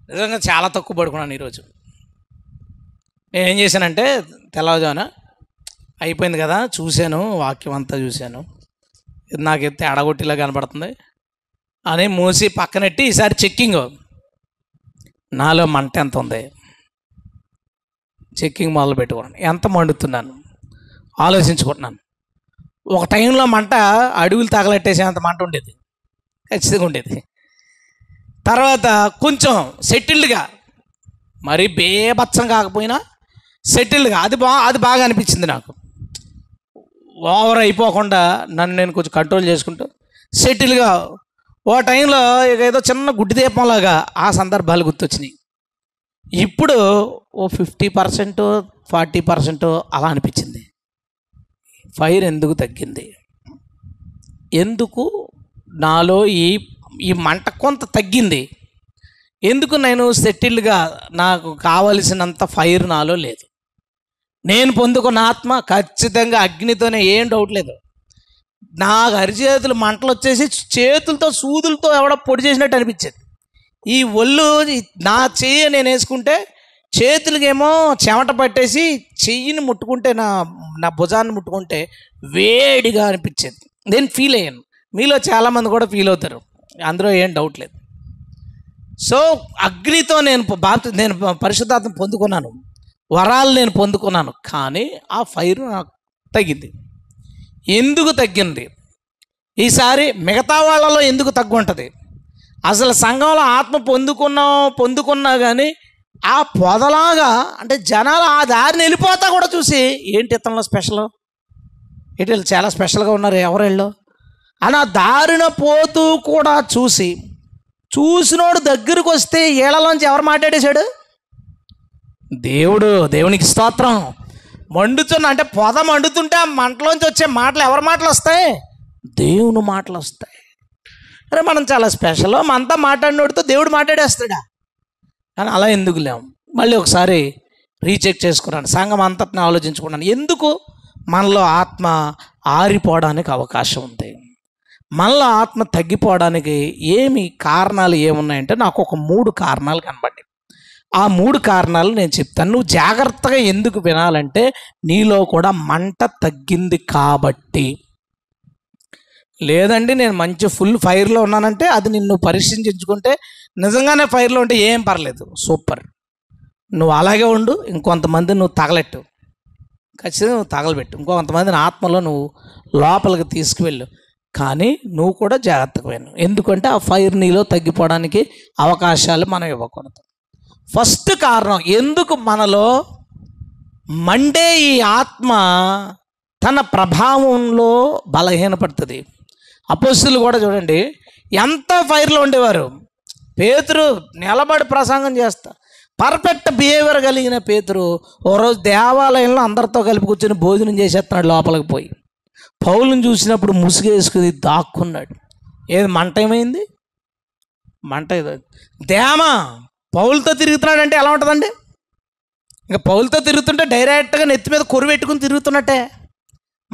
నిజంగా చాలా తక్కువ పడుకున్నాను ఈరోజు నేనేం చేశానంటే తెల్లవజాన అయిపోయింది కదా చూశాను వాక్యం అంతా చూశాను ఇది నాకు ఎడగొట్టిలా కనబడుతుంది అని మూసి పక్కనెట్టి ఈసారి చెక్కింగ్ నాలో మంట ఎంత ఉంది చెక్కింగ్ మొదలు పెట్టుకున్నాను ఎంత మండుతున్నాను ఆలోచించుకుంటున్నాను ఒక టైంలో మంట అడుగులు తగలెట్టేసేంత మంట ఉండేది ఖచ్చితంగా ఉండేది తర్వాత కొంచెం సెటిల్డ్గా మరి బేబత్సం కాకపోయినా సెటిల్డ్గా అది బా అది బాగా అనిపించింది నాకు ఓవర్ అయిపోకుండా నన్ను నేను కొంచెం కంట్రోల్ చేసుకుంటూ సెటిల్గా ఓ టైంలో ఏదో చిన్న గుడ్డి దీపంలాగా ఆ సందర్భాలు గుర్తొచ్చినాయి ఇప్పుడు ఓ ఫిఫ్టీ పర్సెంట్ ఫార్టీ పర్సెంట్ అలా అనిపించింది ఫైర్ ఎందుకు తగ్గింది ఎందుకు నాలో ఈ ఈ మంట కొంత తగ్గింది ఎందుకు నేను సెటిల్గా నాకు కావలసినంత ఫైర్ నాలో లేదు నేను పొందుకున్న ఆత్మ ఖచ్చితంగా అగ్నితోనే ఏం డౌట్ లేదు నాకు అరిచేతులు మంటలు వచ్చేసి చేతులతో సూదులతో ఎవడో పొడి చేసినట్టు అనిపించేది ఈ ఒళ్ళు నా చెయ్యి నేను వేసుకుంటే చేతులకేమో చెమట పట్టేసి చెయ్యిని ముట్టుకుంటే నా నా భుజాన్ని ముట్టుకుంటే వేడిగా అనిపించేది నేను ఫీల్ అయ్యాను మీలో చాలామంది కూడా ఫీల్ అవుతారు అందులో ఏం డౌట్ లేదు సో అగ్నితో నేను బాప్ నేను పరిశుద్ధార్థం పొందుకున్నాను వరాలు నేను పొందుకున్నాను కానీ ఆ ఫైర్ నాకు తగ్గింది ఎందుకు తగ్గింది ఈసారి మిగతా వాళ్ళలో ఎందుకు తగ్గుంటుంది అసలు సంఘంలో ఆత్మ పొందుకున్నా పొందుకున్నా కానీ ఆ పొదలాగా అంటే జనాలు ఆ దారిని వెళ్ళిపోతా కూడా చూసి ఏంటి ఇతను స్పెషల్ ఏంటి చాలా స్పెషల్గా ఉన్నారు ఎవరు వెళ్ళు అని ఆ దారిన పోతూ కూడా చూసి చూసినోడు దగ్గరకు వస్తే ఏళ్ళలోంచి ఎవరు మాట్లాడేశాడు దేవుడు దేవునికి స్తోత్రం మండుతున్న అంటే పొద మండుతుంటే ఆ మంటలోంచి వచ్చే మాటలు ఎవరి మాటలు వస్తాయి దేవుని మాటలు వస్తాయి అరే మనం చాలా స్పెషల్ మనంతా మాట్లాడినోడితో దేవుడు మాట్లాడేస్తాడా కానీ అలా ఎందుకు లేము మళ్ళీ ఒకసారి రీచెక్ చేసుకున్నాను సంఘం అంతటిని ఆలోచించుకున్నాను ఎందుకు మనలో ఆత్మ ఆరిపోవడానికి అవకాశం ఉంది మనలో ఆత్మ తగ్గిపోవడానికి ఏమి కారణాలు ఏమున్నాయంటే నాకు ఒక మూడు కారణాలు కనబడి ఆ మూడు కారణాలు నేను చెప్తాను నువ్వు జాగ్రత్తగా ఎందుకు వినాలంటే నీలో కూడా మంట తగ్గింది కాబట్టి లేదండి నేను మంచి ఫుల్ ఫైర్లో ఉన్నానంటే అది నిన్ను పరీక్షించుకుంటే నిజంగానే ఫైర్లో ఉంటే ఏం పర్లేదు సూపర్ నువ్వు అలాగే ఉండు ఇంకొంతమంది నువ్వు తగలెట్టు ఖచ్చితంగా నువ్వు తగలబెట్టు ఇంకొంతమందిని ఆత్మలో నువ్వు లోపలికి తీసుకువెళ్ళు కానీ నువ్వు కూడా జాగ్రత్తగా విను ఎందుకంటే ఆ ఫైర్ నీలో తగ్గిపోవడానికి అవకాశాలు మనం ఇవ్వకూడదు ఫస్ట్ కారణం ఎందుకు మనలో మండే ఈ ఆత్మ తన ప్రభావంలో బలహీనపడుతుంది అపోస్తులు కూడా చూడండి ఎంత ఫైర్లో ఉండేవారు పేతురు నిలబడి ప్రసంగం చేస్తా పర్ఫెక్ట్ బిహేవియర్ కలిగిన పేతురు ఓ రోజు దేవాలయంలో అందరితో కలిపి కూర్చొని భోజనం చేసేస్తున్నాడు లోపలికి పోయి పౌలను చూసినప్పుడు ముసుగేసుకుని దాక్కున్నాడు ఏది మంట ఏమైంది మంట దేమ పౌలతో తిరుగుతున్నాడంటే ఎలా ఉంటుందండి ఇంకా పౌలతో తిరుగుతుంటే డైరెక్ట్గా నెత్తి మీద కొరువెట్టుకుని తిరుగుతున్నట్టే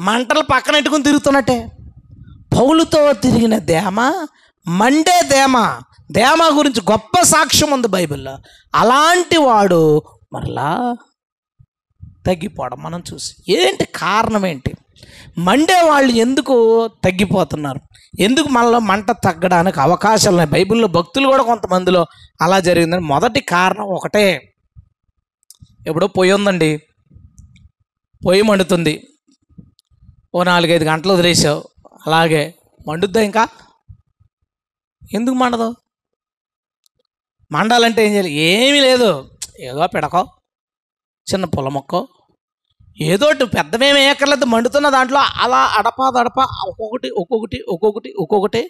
మంటలు పక్కన పెట్టుకుని తిరుగుతున్నట్టే పౌలుతో తిరిగిన దేమ మండే దేమ దేమ గురించి గొప్ప సాక్ష్యం ఉంది బైబిల్లో అలాంటి వాడు మరలా తగ్గిపోవడం మనం చూసి ఏంటి కారణం ఏంటి మండే వాళ్ళు ఎందుకు తగ్గిపోతున్నారు ఎందుకు మనలో మంట తగ్గడానికి అవకాశాలు ఉన్నాయి బైబిల్లో భక్తులు కూడా కొంతమందిలో అలా జరిగిందని మొదటి కారణం ఒకటే ఎప్పుడో పొయ్యి ఉందండి పొయ్యి మండుతుంది ఓ నాలుగైదు గంటలు వదిలేసావు అలాగే మండుద్దా ఇంకా ఎందుకు మండదు మండాలంటే ఏం చేయాలి ఏమీ లేదు ఏదో పిడకో చిన్న పొల మొక్కో ఏదో పెద్దమేమి ఏకర్లేదు మండుతున్న దాంట్లో అలా అడపా దడప ఒక్కొక్కటి ఒక్కొక్కటి ఒక్కొక్కటి ఒక్కొక్కటి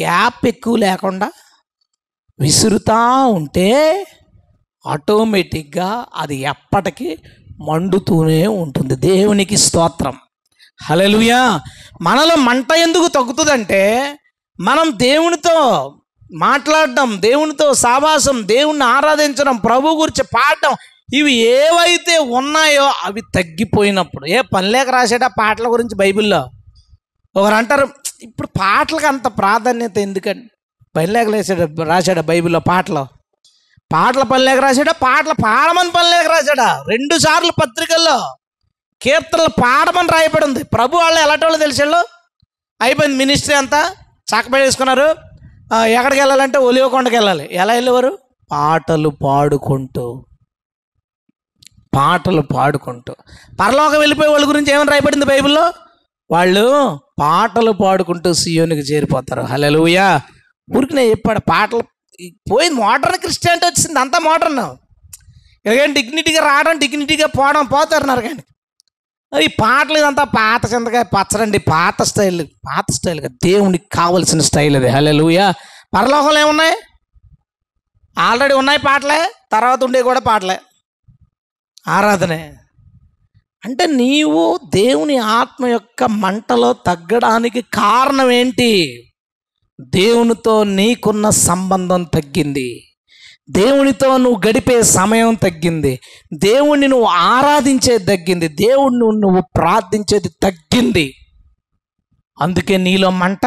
గ్యాప్ ఎక్కువ లేకుండా విసురుతా ఉంటే ఆటోమేటిక్గా అది ఎప్పటికీ మండుతూనే ఉంటుంది దేవునికి స్తోత్రం హలలుయా మనలో మంట ఎందుకు తగ్గుతుందంటే మనం దేవునితో మాట్లాడడం దేవునితో సావాసం దేవుణ్ణి ఆరాధించడం ప్రభు గురించి పాడటం ఇవి ఏవైతే ఉన్నాయో అవి తగ్గిపోయినప్పుడు ఏ పనిలేక రాసేట పాటల గురించి బైబిల్లో ఒకరు అంటారు ఇప్పుడు పాటలకు అంత ప్రాధాన్యత ఎందుకని పనిలేక లేసాడు రాసాడా బైబిల్లో పాటలు పాటల పనిలేక రాశాడా పాటలు పాడమని పనిలేక రాశాడా రెండు సార్లు పత్రికల్లో కీర్తనలు పాడమని రాయబడి ఉంది ప్రభు వాళ్ళు ఎలాంటి వాళ్ళు వాళ్ళు అయిపోయింది మినిస్ట్రీ అంతా చక్కబెట్టేసుకున్నారు ఎక్కడికి వెళ్ళాలంటే ఒలివకొండకి వెళ్ళాలి ఎలా వెళ్ళేవారు పాటలు పాడుకుంటూ పాటలు పాడుకుంటూ పరలోకం వెళ్ళిపోయే వాళ్ళ గురించి ఏమైనా రాయబడింది బైబిల్లో వాళ్ళు పాటలు పాడుకుంటూ సీయోనికి చేరిపోతారు హలోయా ఊరికి నేను చెప్పాడు పాటలు పోయింది మోడర్న్ క్రిస్టియానిటీ వచ్చింది అంతా మోడర్న్ ఇలాగే డిగ్నిటీగా రావడం డిగ్నిటీగా పోవడం పోతారు నరకానికి ఈ పాటలు ఇదంతా పాత చింతకాయ పచ్చడండి పాత స్టైల్ పాత స్టైల్ దేవునికి కావలసిన స్టైల్ అది హలెలుయా పరలోకంలో ఏమున్నాయి ఆల్రెడీ ఉన్నాయి పాటలే తర్వాత ఉండే కూడా పాటలే ఆరాధనే అంటే నీవు దేవుని ఆత్మ యొక్క మంటలో తగ్గడానికి కారణం ఏంటి దేవునితో నీకున్న సంబంధం తగ్గింది దేవునితో నువ్వు గడిపే సమయం తగ్గింది దేవుణ్ణి నువ్వు ఆరాధించేది తగ్గింది దేవుణ్ణి నువ్వు ప్రార్థించేది తగ్గింది అందుకే నీలో మంట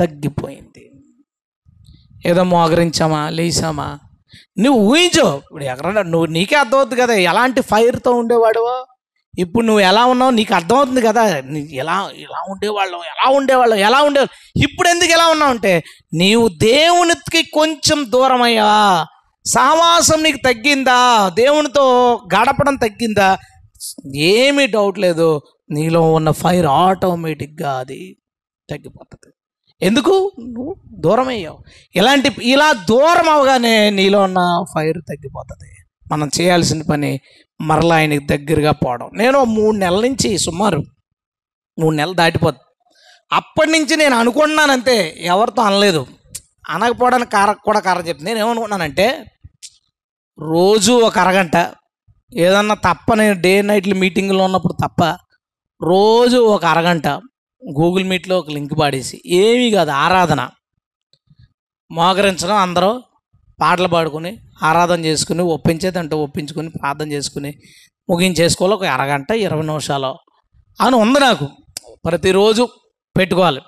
తగ్గిపోయింది ఏదో మోగరించామా లేచామా నువ్వు ఊహించవు ఇప్పుడు ఎక్కడ నువ్వు నీకే అర్థమవుతుంది కదా ఎలాంటి ఫైర్తో ఉండేవాడువో ఇప్పుడు నువ్వు ఎలా ఉన్నావు నీకు అర్థమవుతుంది కదా ఎలా ఎలా ఉండేవాళ్ళం ఎలా ఉండేవాళ్ళం ఎలా ఉండేవాళ్ళం ఇప్పుడు ఎందుకు ఎలా ఉన్నావు అంటే నీవు దేవునికి కొంచెం దూరమయ్యా సహవాసం నీకు తగ్గిందా దేవునితో గడపడం తగ్గిందా ఏమీ డౌట్ లేదు నీలో ఉన్న ఫైర్ ఆటోమేటిక్గా అది తగ్గిపోతుంది ఎందుకు నువ్వు దూరం అయ్యావు ఇలాంటి ఇలా దూరం అవగానే నీలో ఉన్న ఫైర్ తగ్గిపోతుంది మనం చేయాల్సిన పని మరలా ఆయనకి దగ్గరగా పోవడం నేను మూడు నెలల నుంచి సుమారు మూడు నెలలు దాటిపోద్ది అప్పటి నుంచి నేను అనుకున్నాను అంతే ఎవరితో అనలేదు అనకపోవడానికి కార కూడా కారణం చెప్తుంది నేను ఏమనుకున్నానంటే రోజు ఒక అరగంట ఏదన్నా తప్ప నేను డే నైట్లు మీటింగ్లో ఉన్నప్పుడు తప్ప రోజు ఒక అరగంట గూగుల్ మీట్లో ఒక లింక్ పాడేసి ఏమీ కాదు ఆరాధన మోకరించడం అందరూ పాటలు పాడుకుని ఆరాధన చేసుకుని ఒప్పించేదంటే ఒప్పించుకుని ప్రార్థన చేసుకుని ముగించేసుకోవాలి ఒక అరగంట ఇరవై నిమిషాలు అని ఉంది నాకు ప్రతిరోజు పెట్టుకోవాలి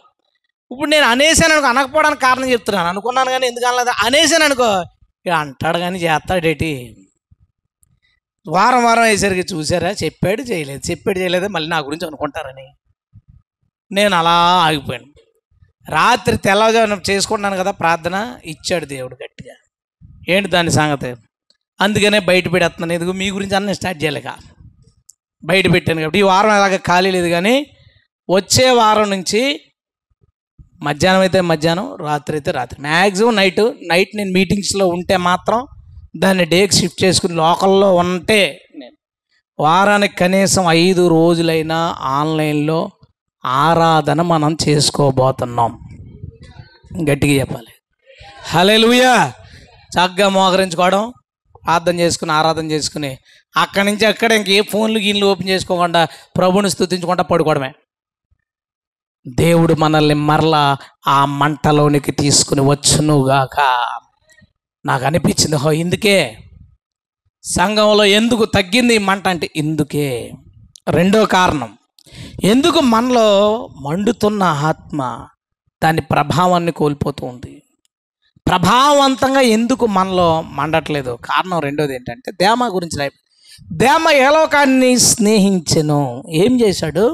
ఇప్పుడు నేను అనేసాను అనుకో అనకపోవడానికి కారణం చెప్తున్నాను అనుకున్నాను కానీ ఎందుకు అనలేదు అనేసాను అనుకో ఇక అంటాడు కానీ చేస్తాడేటి వారం వారం అయ్యేసరికి చూసారా చెప్పాడు చేయలేదు చెప్పాడు చేయలేదు మళ్ళీ నా గురించి అనుకుంటారని నేను అలా ఆగిపోయాను రాత్రి తెల్లవారుజామున చేసుకుంటున్నాను కదా ప్రార్థన ఇచ్చాడు దేవుడు గట్టిగా ఏంటి దాని సంగతి అందుకనే బయట పెట్టేస్తున్నాను ఎందుకు మీ గురించి అన్నీ స్టార్ట్ చేయలేక బయట పెట్టాను కాబట్టి ఈ వారం అలాగ ఖాళీ లేదు కానీ వచ్చే వారం నుంచి మధ్యాహ్నం అయితే మధ్యాహ్నం రాత్రి అయితే రాత్రి మ్యాక్సిమం నైట్ నైట్ నేను మీటింగ్స్లో ఉంటే మాత్రం దాన్ని డేకి షిఫ్ట్ చేసుకుని లోకల్లో ఉంటే నేను వారానికి కనీసం ఐదు రోజులైనా ఆన్లైన్లో ఆరాధన మనం చేసుకోబోతున్నాం గట్టిగా చెప్పాలి హలే చక్కగా మోకరించుకోవడం ప్రార్థన చేసుకుని ఆరాధన చేసుకుని అక్కడి నుంచి అక్కడ ఇంకే ఫోన్లు గిన్నెలు ఓపెన్ చేసుకోకుండా ప్రభుని స్థుతించకుండా పడుకోవడమే దేవుడు మనల్ని మరలా ఆ మంటలోనికి తీసుకుని వచ్చునుగాక నాకు అనిపించింది హో ఇందుకే సంఘంలో ఎందుకు తగ్గింది మంట అంటే ఇందుకే రెండో కారణం ఎందుకు మనలో మండుతున్న ఆత్మ దాని ప్రభావాన్ని కోల్పోతూ ఉంది ప్రభావవంతంగా ఎందుకు మనలో మండట్లేదు కారణం రెండోది ఏంటంటే దేమ గురించి రాయి దేమ ఏలోకాన్ని స్నేహించను ఏం చేశాడు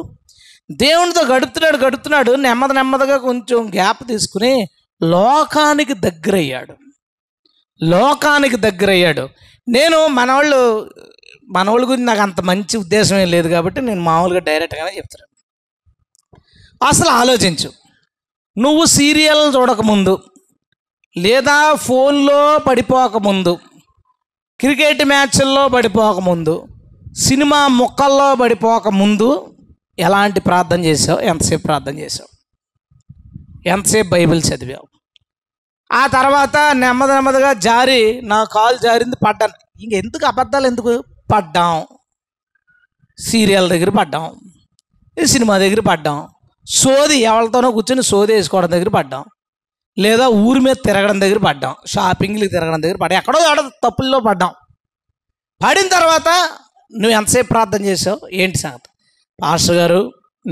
దేవునితో గడుపుతున్నాడు గడుపుతున్నాడు నెమ్మది నెమ్మదిగా కొంచెం గ్యాప్ తీసుకుని లోకానికి దగ్గరయ్యాడు లోకానికి దగ్గరయ్యాడు నేను మనవాళ్ళు మనవాళ్ళ గురించి నాకు అంత మంచి ఉద్దేశం ఏం లేదు కాబట్టి నేను మామూలుగా డైరెక్ట్గానే చెప్తాను అసలు ఆలోచించు నువ్వు సీరియల్ చూడకముందు లేదా ఫోన్లో పడిపోకముందు క్రికెట్ మ్యాచ్ల్లో పడిపోకముందు సినిమా మొక్కల్లో పడిపోకముందు ఎలాంటి ప్రార్థన చేసావు ఎంతసేపు ప్రార్థన చేసావు ఎంతసేపు బైబిల్ చదివావు ఆ తర్వాత నెమ్మది నెమ్మదిగా జారి నా కాలు జారింది పడ్డాను ఇంక ఎందుకు అబద్ధాలు ఎందుకు పడ్డాం సీరియల్ దగ్గర పడ్డాం సినిమా దగ్గర పడ్డాం సోది ఎవరితోనో కూర్చొని సోది వేసుకోవడం దగ్గర పడ్డాం లేదా ఊరి మీద తిరగడం దగ్గర పడ్డాం షాపింగ్లు తిరగడం దగ్గర పడ్డాం ఎక్కడో ఆడ తప్పుల్లో పడ్డాం పడిన తర్వాత నువ్వు ఎంతసేపు ప్రార్థన చేసావు ఏంటి సంగతి పాస్టర్ గారు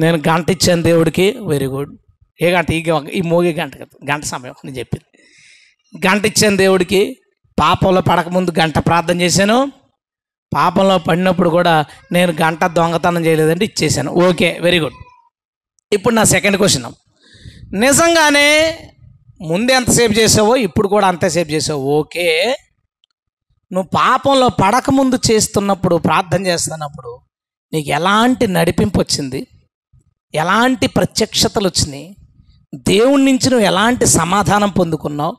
నేను గంట ఇచ్చాను దేవుడికి వెరీ గుడ్ ఏ గంట ఈ ఈ మోగే గంట గంట సమయం నేను చెప్పింది గంట ఇచ్చాను దేవుడికి పాపంలో పడకముందు గంట ప్రార్థన చేశాను పాపంలో పడినప్పుడు కూడా నేను గంట దొంగతనం చేయలేదంటే ఇచ్చేసాను ఓకే వెరీ గుడ్ ఇప్పుడు నా సెకండ్ క్వశ్చన్ నిజంగానే ముందు ఎంతసేపు చేసావో ఇప్పుడు కూడా అంతసేపు చేసావు ఓకే నువ్వు పాపంలో పడకముందు చేస్తున్నప్పుడు ప్రార్థన చేస్తున్నప్పుడు నీకు ఎలాంటి నడిపింపు వచ్చింది ఎలాంటి ప్రత్యక్షతలు వచ్చినాయి దేవుడి నుంచి నువ్వు ఎలాంటి సమాధానం పొందుకున్నావు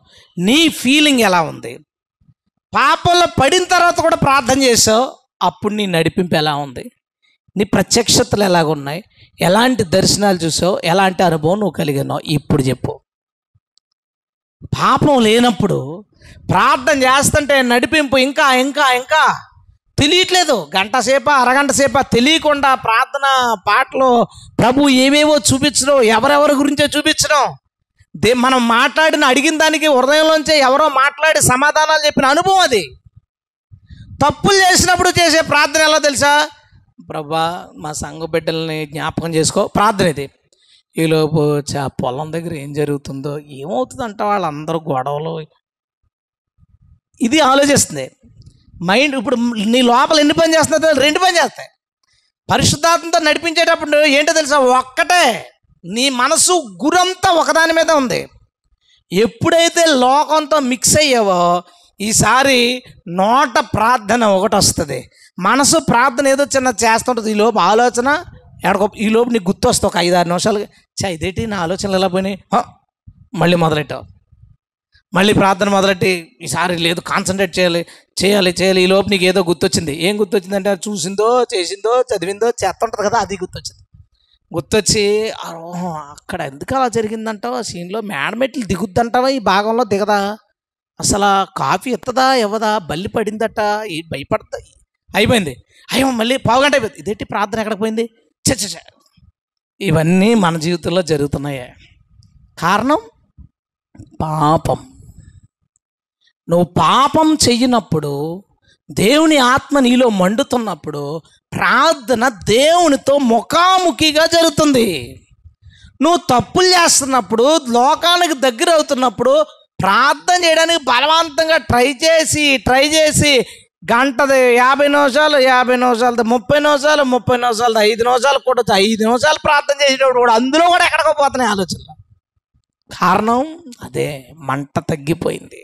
నీ ఫీలింగ్ ఎలా ఉంది పాపంలో పడిన తర్వాత కూడా ప్రార్థన చేసావు అప్పుడు నీ నడిపింపు ఎలా ఉంది నీ ప్రత్యక్షతలు ఎలాగున్నాయి ఎలాంటి దర్శనాలు చూసావు ఎలాంటి అనుభవం నువ్వు కలిగినావు ఇప్పుడు చెప్పు పాపం లేనప్పుడు ప్రార్థన చేస్తుంటే నడిపింపు ఇంకా ఇంకా ఇంకా తెలియట్లేదు గంట సేప అరగంట సేప తెలియకుండా ప్రార్థన పాటలు ప్రభు ఏవేవో చూపించడం ఎవరెవరి గురించో చూపించడం దే మనం మాట్లాడిన అడిగిన దానికి హృదయంలోంచే ఎవరో మాట్లాడి సమాధానాలు చెప్పిన అనుభవం అది తప్పులు చేసినప్పుడు చేసే ప్రార్థన ఎలా తెలుసా ప్రభా మా సంఘ బిడ్డల్ని జ్ఞాపకం చేసుకో ప్రార్థన ఇది ఈలోపు ఆ పొలం దగ్గర ఏం జరుగుతుందో ఏమవుతుందంట వాళ్ళందరూ గొడవలు ఇది ఆలోచిస్తుంది మైండ్ ఇప్పుడు నీ లోపల ఎన్ని పని చేస్తున్నా రెండు పని చేస్తాయి పరిశుద్ధాత్మతో నడిపించేటప్పుడు ఏంటో తెలుసా ఒక్కటే నీ మనసు గురంతా ఒకదాని మీద ఉంది ఎప్పుడైతే లోకంతో మిక్స్ అయ్యావో ఈసారి నోట ప్రార్థన ఒకటి వస్తుంది మనసు ప్రార్థన ఏదో చిన్న చేస్తుంటుంది ఈ లోపు ఆలోచన ఎడకో ఈ లోపు నీకు గుర్తొస్తా ఒక ఐదు ఆరు నిమిషాలు చా ఇదేంటి నా ఆలోచనలు ఎలా పోయినాయి మళ్ళీ మొదలెట్టావు మళ్ళీ ప్రార్థన మొదలెట్టి ఈసారి లేదు కాన్సన్ట్రేట్ చేయాలి చేయాలి చేయాలి ఈ లోపు నీకు ఏదో గుర్తొచ్చింది ఏం గుర్తొచ్చిందంటే చూసిందో చేసిందో చదివిందో చేస్తుంటుంది కదా అది గుర్తొచ్చింది గుర్తొచ్చి అక్కడ ఎందుకు అలా జరిగిందంటావా సీన్లో మేడమెట్లు దిగుద్దంటావా ఈ భాగంలో దిగదా అసలు కాఫీ ఎత్తదా ఇవ్వదా బల్లి పడిందట భయపడతా అయిపోయింది అయ్యో మళ్ళీ పావుగంట అయిపోయింది ఇదేంటి ప్రార్థన ఎక్కడికి పోయింది చచ్చ ఇవన్నీ మన జీవితంలో జరుగుతున్నాయే కారణం పాపం నువ్వు పాపం చెయ్యినప్పుడు దేవుని ఆత్మ నీలో మండుతున్నప్పుడు ప్రార్థన దేవునితో ముఖాముఖిగా జరుగుతుంది నువ్వు తప్పులు చేస్తున్నప్పుడు లోకానికి దగ్గర అవుతున్నప్పుడు ప్రార్థన చేయడానికి బలవంతంగా ట్రై చేసి ట్రై చేసి గంటది యాభై నిమిషాలు యాభై నిమిషాలది ముప్పై నిమిషాలు ముప్పై నిమిషాలది ఐదు నిమిషాలు కూడా ఐదు నిమిషాలు ప్రార్థన చేసేటప్పుడు కూడా అందులో కూడా ఎక్కడికో పోతున్నాయి ఆలోచనలు కారణం అదే మంట తగ్గిపోయింది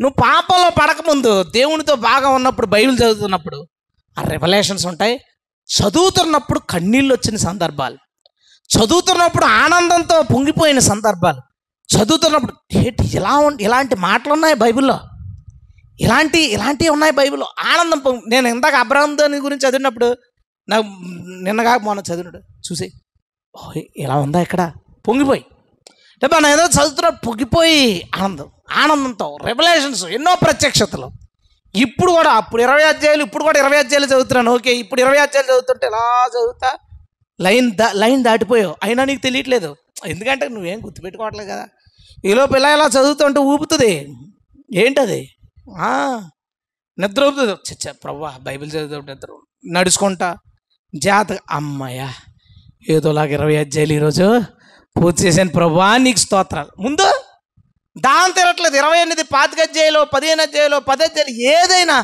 నువ్వు పాపంలో పడకముందు దేవునితో బాగా ఉన్నప్పుడు బైబిల్ చదువుతున్నప్పుడు ఆ రెవలేషన్స్ ఉంటాయి చదువుతున్నప్పుడు కన్నీళ్ళు వచ్చిన సందర్భాలు చదువుతున్నప్పుడు ఆనందంతో పొంగిపోయిన సందర్భాలు చదువుతున్నప్పుడు ఇలా ఇలాంటి మాటలు ఉన్నాయి బైబిల్లో ఇలాంటి ఇలాంటివి ఉన్నాయి బైబిల్లో ఆనందం నేను ఇందాక అబ్రహం దాని గురించి చదివినప్పుడు నాకు నిన్నగా మొన్న చదివినాడు చూసి ఇలా ఉందా ఇక్కడ పొంగిపోయి రేపు నా ఏదో చదువుతున్నా పొంగిపోయి ఆనందం ఆనందంతో రెవల్యూషన్స్ ఎన్నో ప్రత్యక్షతలు ఇప్పుడు కూడా అప్పుడు ఇరవై అధ్యాయులు ఇప్పుడు కూడా ఇరవై అధ్యాయులు చదువుతున్నాను ఓకే ఇప్పుడు ఇరవై అధ్యాయులు చదువుతుంటే ఇలా చదువుతా లైన్ దా లైన్ దాటిపోయావు అయినా నీకు తెలియట్లేదు ఎందుకంటే నువ్వేం గుర్తుపెట్టుకోవట్లేదు కదా ఈలో ఇలా ఇలా చదువుతుంటే ఊపుతుంది ఏంటది నిద్ర చచ్చా ప్రవ్వా బైబిల్ చదివితే నిద్ర నడుచుకుంటా జాత అమ్మయ్యా ఏదోలాగా ఇరవై అధ్యాయులు ఈరోజు పూర్తి చేశాను ప్రవ్వా నీకు స్తోత్రాలు ముందు దాని తిరగట్లేదు ఇరవై ఎనిమిది పాతిక అధ్యాయులు పదిహేను అధ్యాయులు పది అధ్యాయులు ఏదైనా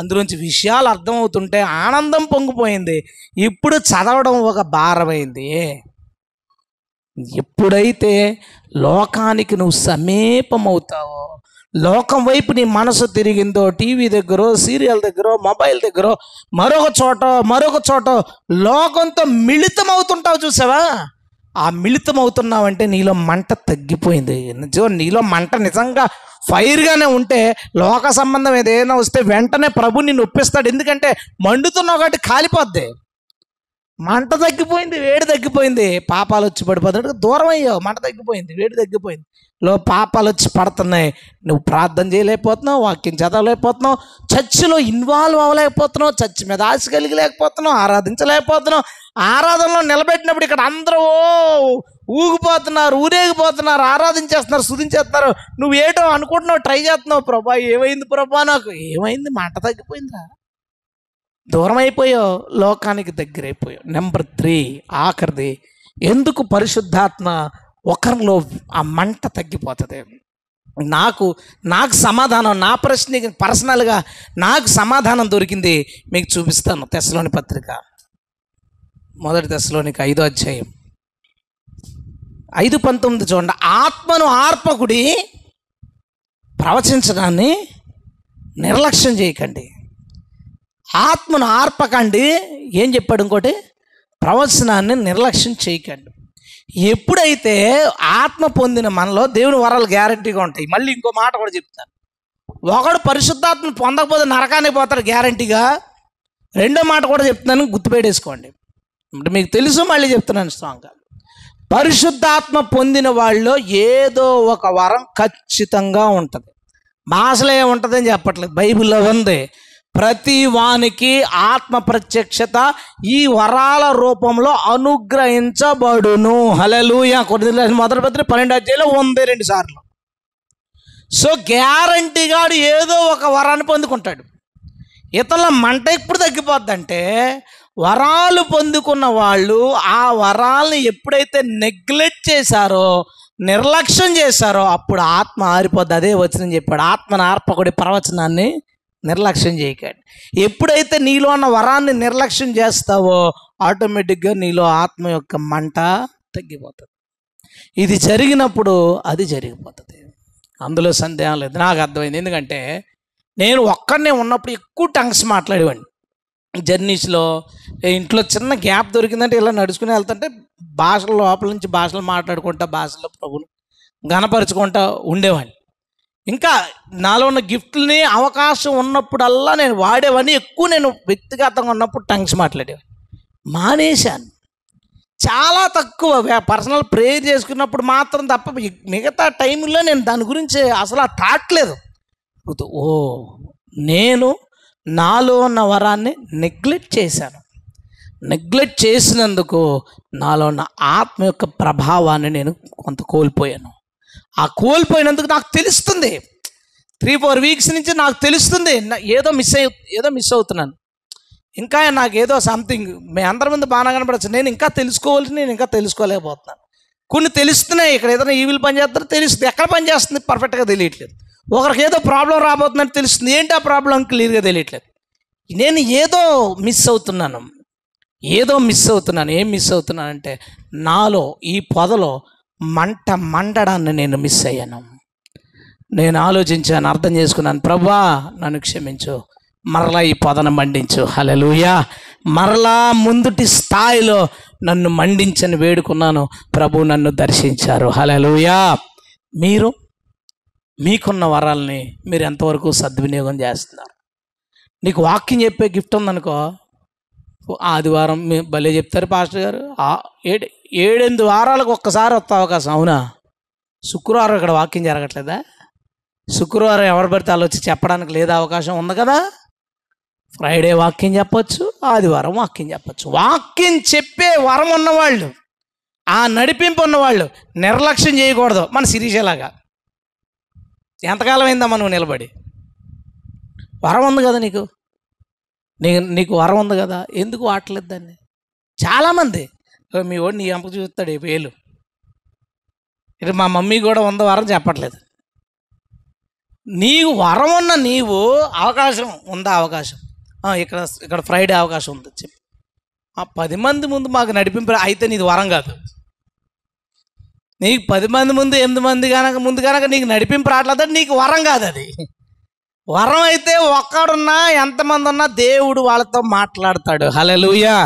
అందులోంచి విషయాలు అర్థమవుతుంటే ఆనందం పొంగిపోయింది ఇప్పుడు చదవడం ఒక భారమైంది ఎప్పుడైతే లోకానికి నువ్వు సమీపమవుతావో లోకం వైపు నీ మనసు తిరిగిందో టీవీ దగ్గర సీరియల్ దగ్గర మొబైల్ దగ్గర మరొక చోట మరొక చోట లోకంతో మిళితం అవుతుంటావు చూసావా ఆ మిళితం అవుతున్నావంటే నీలో మంట తగ్గిపోయింది నిజం నీలో మంట నిజంగా ఫైర్గానే ఉంటే లోక సంబంధం ఏదైనా వస్తే వెంటనే ప్రభు నిన్ను ఒప్పిస్తాడు ఎందుకంటే మండుతున్నావు కాబట్టి కాలిపోద్ది మంట తగ్గిపోయింది వేడి తగ్గిపోయింది పాపాలు వచ్చి పడిపోతున్నాడు దూరం అయ్యావు మంట తగ్గిపోయింది వేడి తగ్గిపోయింది లో పాపాలు వచ్చి పడుతున్నాయి నువ్వు ప్రార్థన చేయలేకపోతున్నావు వాక్యం చదవలేకపోతున్నావు చర్చిలో ఇన్వాల్వ్ అవ్వలేకపోతున్నావు చర్చి మీద ఆశ కలిగి లేకపోతున్నావు ఆరాధించలేకపోతున్నావు ఆరాధనలో నిలబెట్టినప్పుడు ఇక్కడ అందరూ ఊగిపోతున్నారు ఊరేగిపోతున్నారు ఆరాధించేస్తున్నారు శుధించేస్తున్నారు నువ్వు ఏటో అనుకుంటున్నావు ట్రై చేస్తున్నావు ప్రభా ఏమైంది ప్రభా నాకు ఏమైంది మంట తగ్గిపోయిందా దూరం అయిపోయో లోకానికి దగ్గరైపోయో నెంబర్ త్రీ ఆఖరిది ఎందుకు పరిశుద్ధాత్మ ఒకరిలో ఆ మంట తగ్గిపోతుంది నాకు నాకు సమాధానం నా ప్రశ్న పర్సనల్గా నాకు సమాధానం దొరికింది మీకు చూపిస్తాను తెశలోని పత్రిక మొదటి దశలోనికి ఐదో అధ్యాయం ఐదు పంతొమ్మిది చూడండి ఆత్మను ఆర్పకుడి ప్రవచించడాన్ని నిర్లక్ష్యం చేయకండి ఆత్మను ఆర్పకండి ఏం చెప్పాడు ఇంకోటి ప్రవచనాన్ని నిర్లక్ష్యం చేయకండి ఎప్పుడైతే ఆత్మ పొందిన మనలో దేవుని వరాలు గ్యారంటీగా ఉంటాయి మళ్ళీ ఇంకో మాట కూడా చెప్తాను ఒకడు పరిశుద్ధాత్మ పొందకపోతే నరకానికి పోతాడు గ్యారంటీగా రెండో మాట కూడా చెప్తున్నాను గుర్తుపెట్టేసుకోండి అంటే మీకు తెలుసు మళ్ళీ చెప్తున్నాను స్ట్రాంగ్గా పరిశుద్ధాత్మ పొందిన వాళ్ళలో ఏదో ఒక వరం ఖచ్చితంగా ఉంటుంది మాసలే ఉంటుందని చెప్పట్లేదు బైబిల్లో ఉంది ప్రతి వానికి ఆత్మ ప్రత్యక్షత ఈ వరాల రూపంలో అనుగ్రహించబడును హలలుయ కొన్ని మొదటి పత్రి పన్నెండు అధ్యాయులు ఉంది రెండు సార్లు సో గ్యారంటీగాడు ఏదో ఒక వరాన్ని పొందుకుంటాడు ఇతరుల మంట ఎప్పుడు తగ్గిపోద్దంటే వరాలు పొందుకున్న వాళ్ళు ఆ వరాలను ఎప్పుడైతే నెగ్లెక్ట్ చేశారో నిర్లక్ష్యం చేశారో అప్పుడు ఆత్మ ఆరిపోద్ది అదే వచ్చిందని చెప్పాడు ఆత్మను ఆర్పకుడి ప్రవచనాన్ని నిర్లక్ష్యం చేయకండి ఎప్పుడైతే నీలో ఉన్న వరాన్ని నిర్లక్ష్యం చేస్తావో ఆటోమేటిక్గా నీలో ఆత్మ యొక్క మంట తగ్గిపోతుంది ఇది జరిగినప్పుడు అది జరిగిపోతుంది అందులో సందేహం లేదు నాకు అర్థమైంది ఎందుకంటే నేను ఒక్కడనే ఉన్నప్పుడు ఎక్కువ టంగ్స్ మాట్లాడేవాడిని జర్నీస్లో ఇంట్లో చిన్న గ్యాప్ దొరికిందంటే ఇలా నడుచుకుని వెళ్తుంటే భాషల లోపల నుంచి భాషలు మాట్లాడుకుంటా భాషలో ప్రభులు గనపరుచుకుంటా ఉండేవాడిని ఇంకా నాలో ఉన్న గిఫ్ట్లని అవకాశం ఉన్నప్పుడల్లా నేను వాడేవని ఎక్కువ నేను వ్యక్తిగతంగా ఉన్నప్పుడు టంగ్స్ మాట్లాడేవి మానేశాను చాలా తక్కువ పర్సనల్ ప్రేయర్ చేసుకున్నప్పుడు మాత్రం తప్ప మిగతా టైంలో నేను దాని గురించి అసలు ఆ థాట్ లేదు ఓ నేను నాలో ఉన్న వరాన్ని నెగ్లెక్ట్ చేశాను నెగ్లెక్ట్ చేసినందుకు నాలో ఉన్న ఆత్మ యొక్క ప్రభావాన్ని నేను కొంత కోల్పోయాను ఆ కోల్పోయినందుకు నాకు తెలుస్తుంది త్రీ ఫోర్ వీక్స్ నుంచి నాకు తెలుస్తుంది ఏదో మిస్ అయి ఏదో మిస్ అవుతున్నాను ఇంకా నాకు ఏదో సంథింగ్ మీ అందరి ముందు బాగా కనపడచ్చు నేను ఇంకా తెలుసుకోవాలి నేను ఇంకా తెలుసుకోలేకపోతున్నాను కొన్ని తెలుస్తున్నాయి ఇక్కడ ఏదైనా ఈవిల్ పని చేస్తారో తెలుస్తుంది ఎక్కడ పని చేస్తుంది పర్ఫెక్ట్గా తెలియట్లేదు ఒకరికి ఏదో ప్రాబ్లం రాబోతుందని తెలుస్తుంది ఏంటి ఆ ప్రాబ్లం క్లియర్గా తెలియట్లేదు నేను ఏదో మిస్ అవుతున్నాను ఏదో మిస్ అవుతున్నాను ఏం మిస్ అవుతున్నానంటే నాలో ఈ పొదలో మంట మండడాన్ని నేను మిస్ అయ్యాను నేను ఆలోచించాను అర్థం చేసుకున్నాను ప్రభా నన్ను క్షమించు మరలా ఈ పొదను మండించు హలలుయా మరలా ముందుటి స్థాయిలో నన్ను మండించని వేడుకున్నాను ప్రభు నన్ను దర్శించారు హలలుయా మీరు మీకున్న వరాలని మీరు ఎంతవరకు సద్వినియోగం చేస్తున్నారు నీకు వాక్యం చెప్పే గిఫ్ట్ ఉందనుకో ఆదివారం భలే చెప్తారు పాస్టర్ గారు ఏడు ఏడెనిమిది వారాలకు ఒక్కసారి వస్తా అవకాశం అవునా శుక్రవారం ఇక్కడ వాక్యం జరగట్లేదా శుక్రవారం ఎవరు పడితే వాళ్ళు వచ్చి చెప్పడానికి లేదా అవకాశం ఉంది కదా ఫ్రైడే వాక్యం చెప్పచ్చు ఆదివారం వాక్యం చెప్పచ్చు వాక్యం చెప్పే వరం ఉన్నవాళ్ళు ఆ నడిపింపు ఉన్నవాళ్ళు నిర్లక్ష్యం చేయకూడదు మన శిరీషలాగా ఎంతకాలం అయిందమ్మా నువ్వు నిలబడి వరం ఉంది కదా నీకు నీ నీకు వరం ఉంది కదా ఎందుకు వాడలేదు దాన్ని చాలామంది మీ వాడు నీ ఎంపకు చూస్తాడు ఈ వేలు ఇది మా మమ్మీ కూడా ఉంద వరం చెప్పట్లేదు నీకు వరం ఉన్న నీవు అవకాశం ఉందా అవకాశం ఇక్కడ ఇక్కడ ఫ్రైడే అవకాశం ఉంది చెప్పి ఆ పది మంది ముందు మాకు నడిపింపు అయితే నీది వరం కాదు నీకు పది మంది ముందు ఎనిమిది మంది కనుక ముందు కనుక నీకు నడిపింపు రావట్లేదు నీకు వరం కాదు అది వరం అయితే ఒక్కడున్నా ఎంతమంది ఉన్నా దేవుడు వాళ్ళతో మాట్లాడతాడు హలలుయా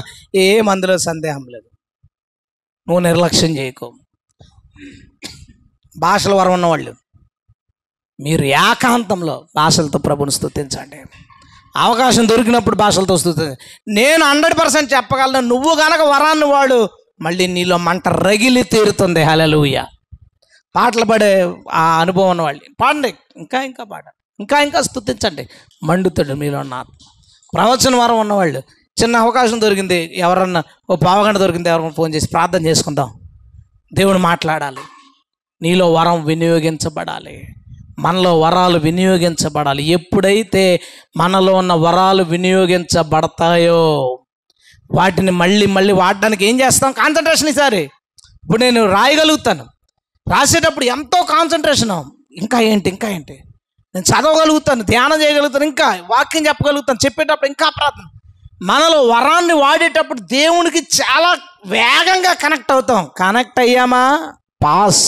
ఏ మందులో సందేహం లేదు నువ్వు నిర్లక్ష్యం చేయకో భాషల వరం ఉన్నవాళ్ళు మీరు ఏకాంతంలో భాషలతో ప్రభుని స్థుతించండి అవకాశం దొరికినప్పుడు భాషలతో స్థుతి నేను హండ్రెడ్ పర్సెంట్ చెప్పగలను నువ్వు కనుక వరాన్ని వాడు మళ్ళీ నీలో మంట రగిలి తీరుతుంది హలలుయ పాటలు పడే ఆ అనుభవం ఉన్నవాళ్ళు పాడండి ఇంకా ఇంకా పాడండి ఇంకా ఇంకా స్థుతించండి మండుతాడు మీలో ఉన్న ప్రవచన వారం ఉన్నవాళ్ళు చిన్న అవకాశం దొరికింది ఎవరన్నా ఓ పావగంట దొరికింది ఎవరన్నా ఫోన్ చేసి ప్రార్థన చేసుకుందాం దేవుడు మాట్లాడాలి నీలో వరం వినియోగించబడాలి మనలో వరాలు వినియోగించబడాలి ఎప్పుడైతే మనలో ఉన్న వరాలు వినియోగించబడతాయో వాటిని మళ్ళీ మళ్ళీ వాడడానికి ఏం చేస్తాం కాన్సన్ట్రేషన్ ఈసారి ఇప్పుడు నేను రాయగలుగుతాను రాసేటప్పుడు ఎంతో కాన్సన్ట్రేషన్ ఇంకా ఏంటి ఇంకా ఏంటి నేను చదవగలుగుతాను ధ్యానం చేయగలుగుతాను ఇంకా వాక్యం చెప్పగలుగుతాను చెప్పేటప్పుడు ఇంకా ప్రార్థన మనలో వరాన్ని వాడేటప్పుడు దేవునికి చాలా వేగంగా కనెక్ట్ అవుతాం కనెక్ట్ అయ్యామా పాస్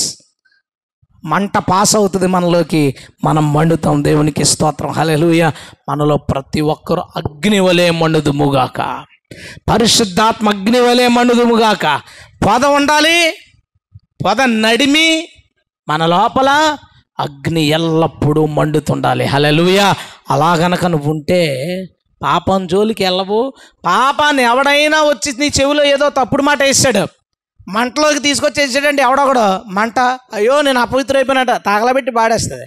మంట పాస్ అవుతుంది మనలోకి మనం మండుతాం దేవునికి స్తోత్రం హలెలుయ మనలో ప్రతి ఒక్కరు అగ్ని వలె మండుదుముగాక పరిశుద్ధాత్మ అగ్ని వలె మండుదుముగాక పొద ఉండాలి పొద నడిమి మన లోపల అగ్ని ఎల్లప్పుడూ మండుతుండాలి హలలుయ అలా గనక నువ్వు ఉంటే పాపం జోలికి వెళ్ళవు పాపాన్ని ఎవడైనా వచ్చి నీ చెవిలో ఏదో తప్పుడు మాట వేసాడు మంటలోకి తీసుకొచ్చేసాడండి ఎవడొకడు మంట అయ్యో నేను అపవిత్రైపోయినట తగలబెట్టి పాడేస్తుంది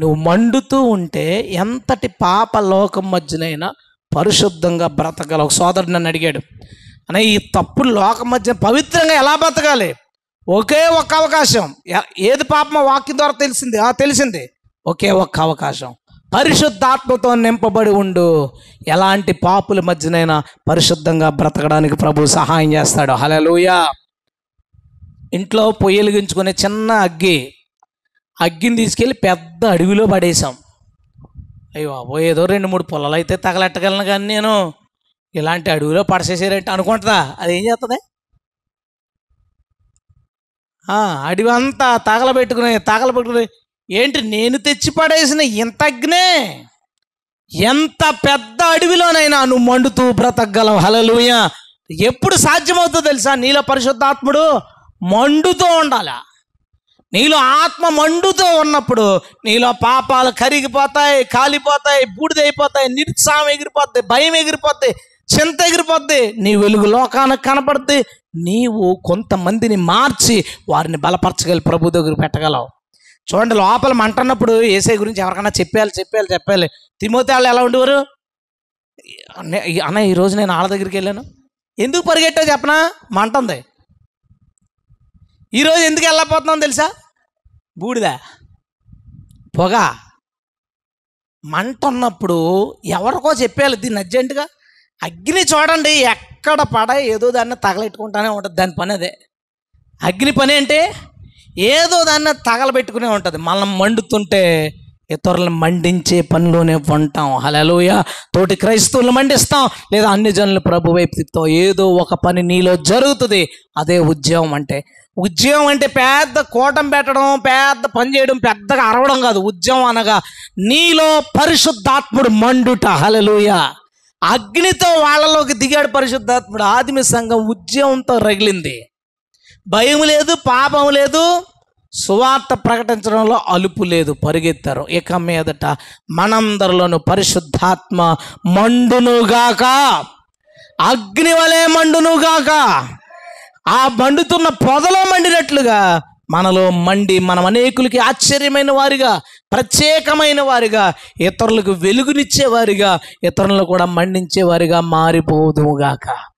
నువ్వు మండుతూ ఉంటే ఎంతటి పాప లోకం మధ్యనైనా పరిశుద్ధంగా బ్రతకాలి ఒక సోదరుడు నన్ను అడిగాడు అనే ఈ తప్పుడు లోకం మధ్య పవిత్రంగా ఎలా బ్రతకాలి ఒకే ఒక్క అవకాశం ఏది పాపమో వాక్యం ద్వారా తెలిసింది తెలిసింది ఒకే ఒక్క అవకాశం పరిశుద్ధాత్మతో నింపబడి ఉండు ఎలాంటి పాపుల మధ్యనైనా పరిశుద్ధంగా బ్రతకడానికి ప్రభు సహాయం చేస్తాడు హలలుయా ఇంట్లో పొయ్యి వెలిగించుకునే చిన్న అగ్గి అగ్గిని తీసుకెళ్ళి పెద్ద అడవిలో పడేసాం అయ్యో అబ్బో ఏదో రెండు మూడు పొలాలు అయితే తగలెట్టగలను కానీ నేను ఇలాంటి అడవిలో పడసేసారంటే అనుకుంటుందా అది ఏం చేస్తుంది అడివంతా తగలబెట్టుకుని తగలబెట్టుకుని ఏంటి నేను తెచ్చి పడేసిన ఇంత అగ్నే ఎంత పెద్ద అడవిలోనైనా నువ్వు మండుతూ బ్రతకగలవు హలలుయ ఎప్పుడు సాధ్యమవుతుందో తెలుసా నీలో పరిశుద్ధాత్ముడు మండుతూ ఉండాలి నీలో ఆత్మ మండుతూ ఉన్నప్పుడు నీలో పాపాలు కరిగిపోతాయి కాలిపోతాయి బూడిదైపోతాయి నిరుత్సాహం ఎగిరిపోతాయి భయం ఎగిరిపోతాయి చింత ఎగిరిపోద్ది నీ వెలుగు లోకానికి కనపడితే నీవు కొంతమందిని మార్చి వారిని బలపరచగలి ప్రభు దగ్గర పెట్టగలవు చూడండి లోపల మంటన్నప్పుడు ఏసై గురించి ఎవరికైనా చెప్పాలి చెప్పాలి చెప్పాలి తిమోతి వాళ్ళు ఎలా ఉండేవారు అన్న ఈరోజు నేను ఆళ్ళ దగ్గరికి వెళ్ళాను ఎందుకు పరిగెట్టా చెప్పనా మంట ఉంది ఈరోజు ఎందుకు వెళ్ళకపోతున్నాం తెలుసా బూడిదా పొగ మంట ఉన్నప్పుడు ఎవరికో చెప్పాలి దీన్ని అర్జెంటుగా అగ్ని చూడండి ఎక్కడ పడ ఏదో దాన్ని తగలెట్టుకుంటానే ఉంటుంది దాని పని అదే అగ్ని పని అంటే ఏదో దాన్ని తగలబెట్టుకునే ఉంటుంది మనం మండుతుంటే ఇతరులను మండించే పనిలోనే ఉంటాం హలలోయ తోటి క్రైస్తవులను మండిస్తాం లేదా అన్ని జనులు ప్రభు వైపుతో ఏదో ఒక పని నీలో జరుగుతుంది అదే ఉద్యోగం అంటే ఉద్యమం అంటే పెద్ద కోటం పెట్టడం పెద్ద పని చేయడం పెద్దగా అరవడం కాదు ఉద్యమం అనగా నీలో పరిశుద్ధాత్ముడు మండుట హలలోయ అగ్నితో వాళ్ళలోకి దిగాడు పరిశుద్ధాత్ముడు ఆదిమ సంఘం ఉద్యమంతో రగిలింది భయం లేదు పాపం లేదు సువార్త ప్రకటించడంలో అలుపు లేదు పరిగెత్తారు ఇక మీదట మనందరిలోనూ పరిశుద్ధాత్మ మండునుగాక అగ్ని వలె మండునుగాక ఆ మండుతున్న పొదలో మండినట్లుగా మనలో మండి మనం అనేకులకి ఆశ్చర్యమైన వారిగా ప్రత్యేకమైన వారిగా ఇతరులకు వెలుగునిచ్చేవారిగా ఇతరులను కూడా మండించేవారిగా మారిపోదుముగాక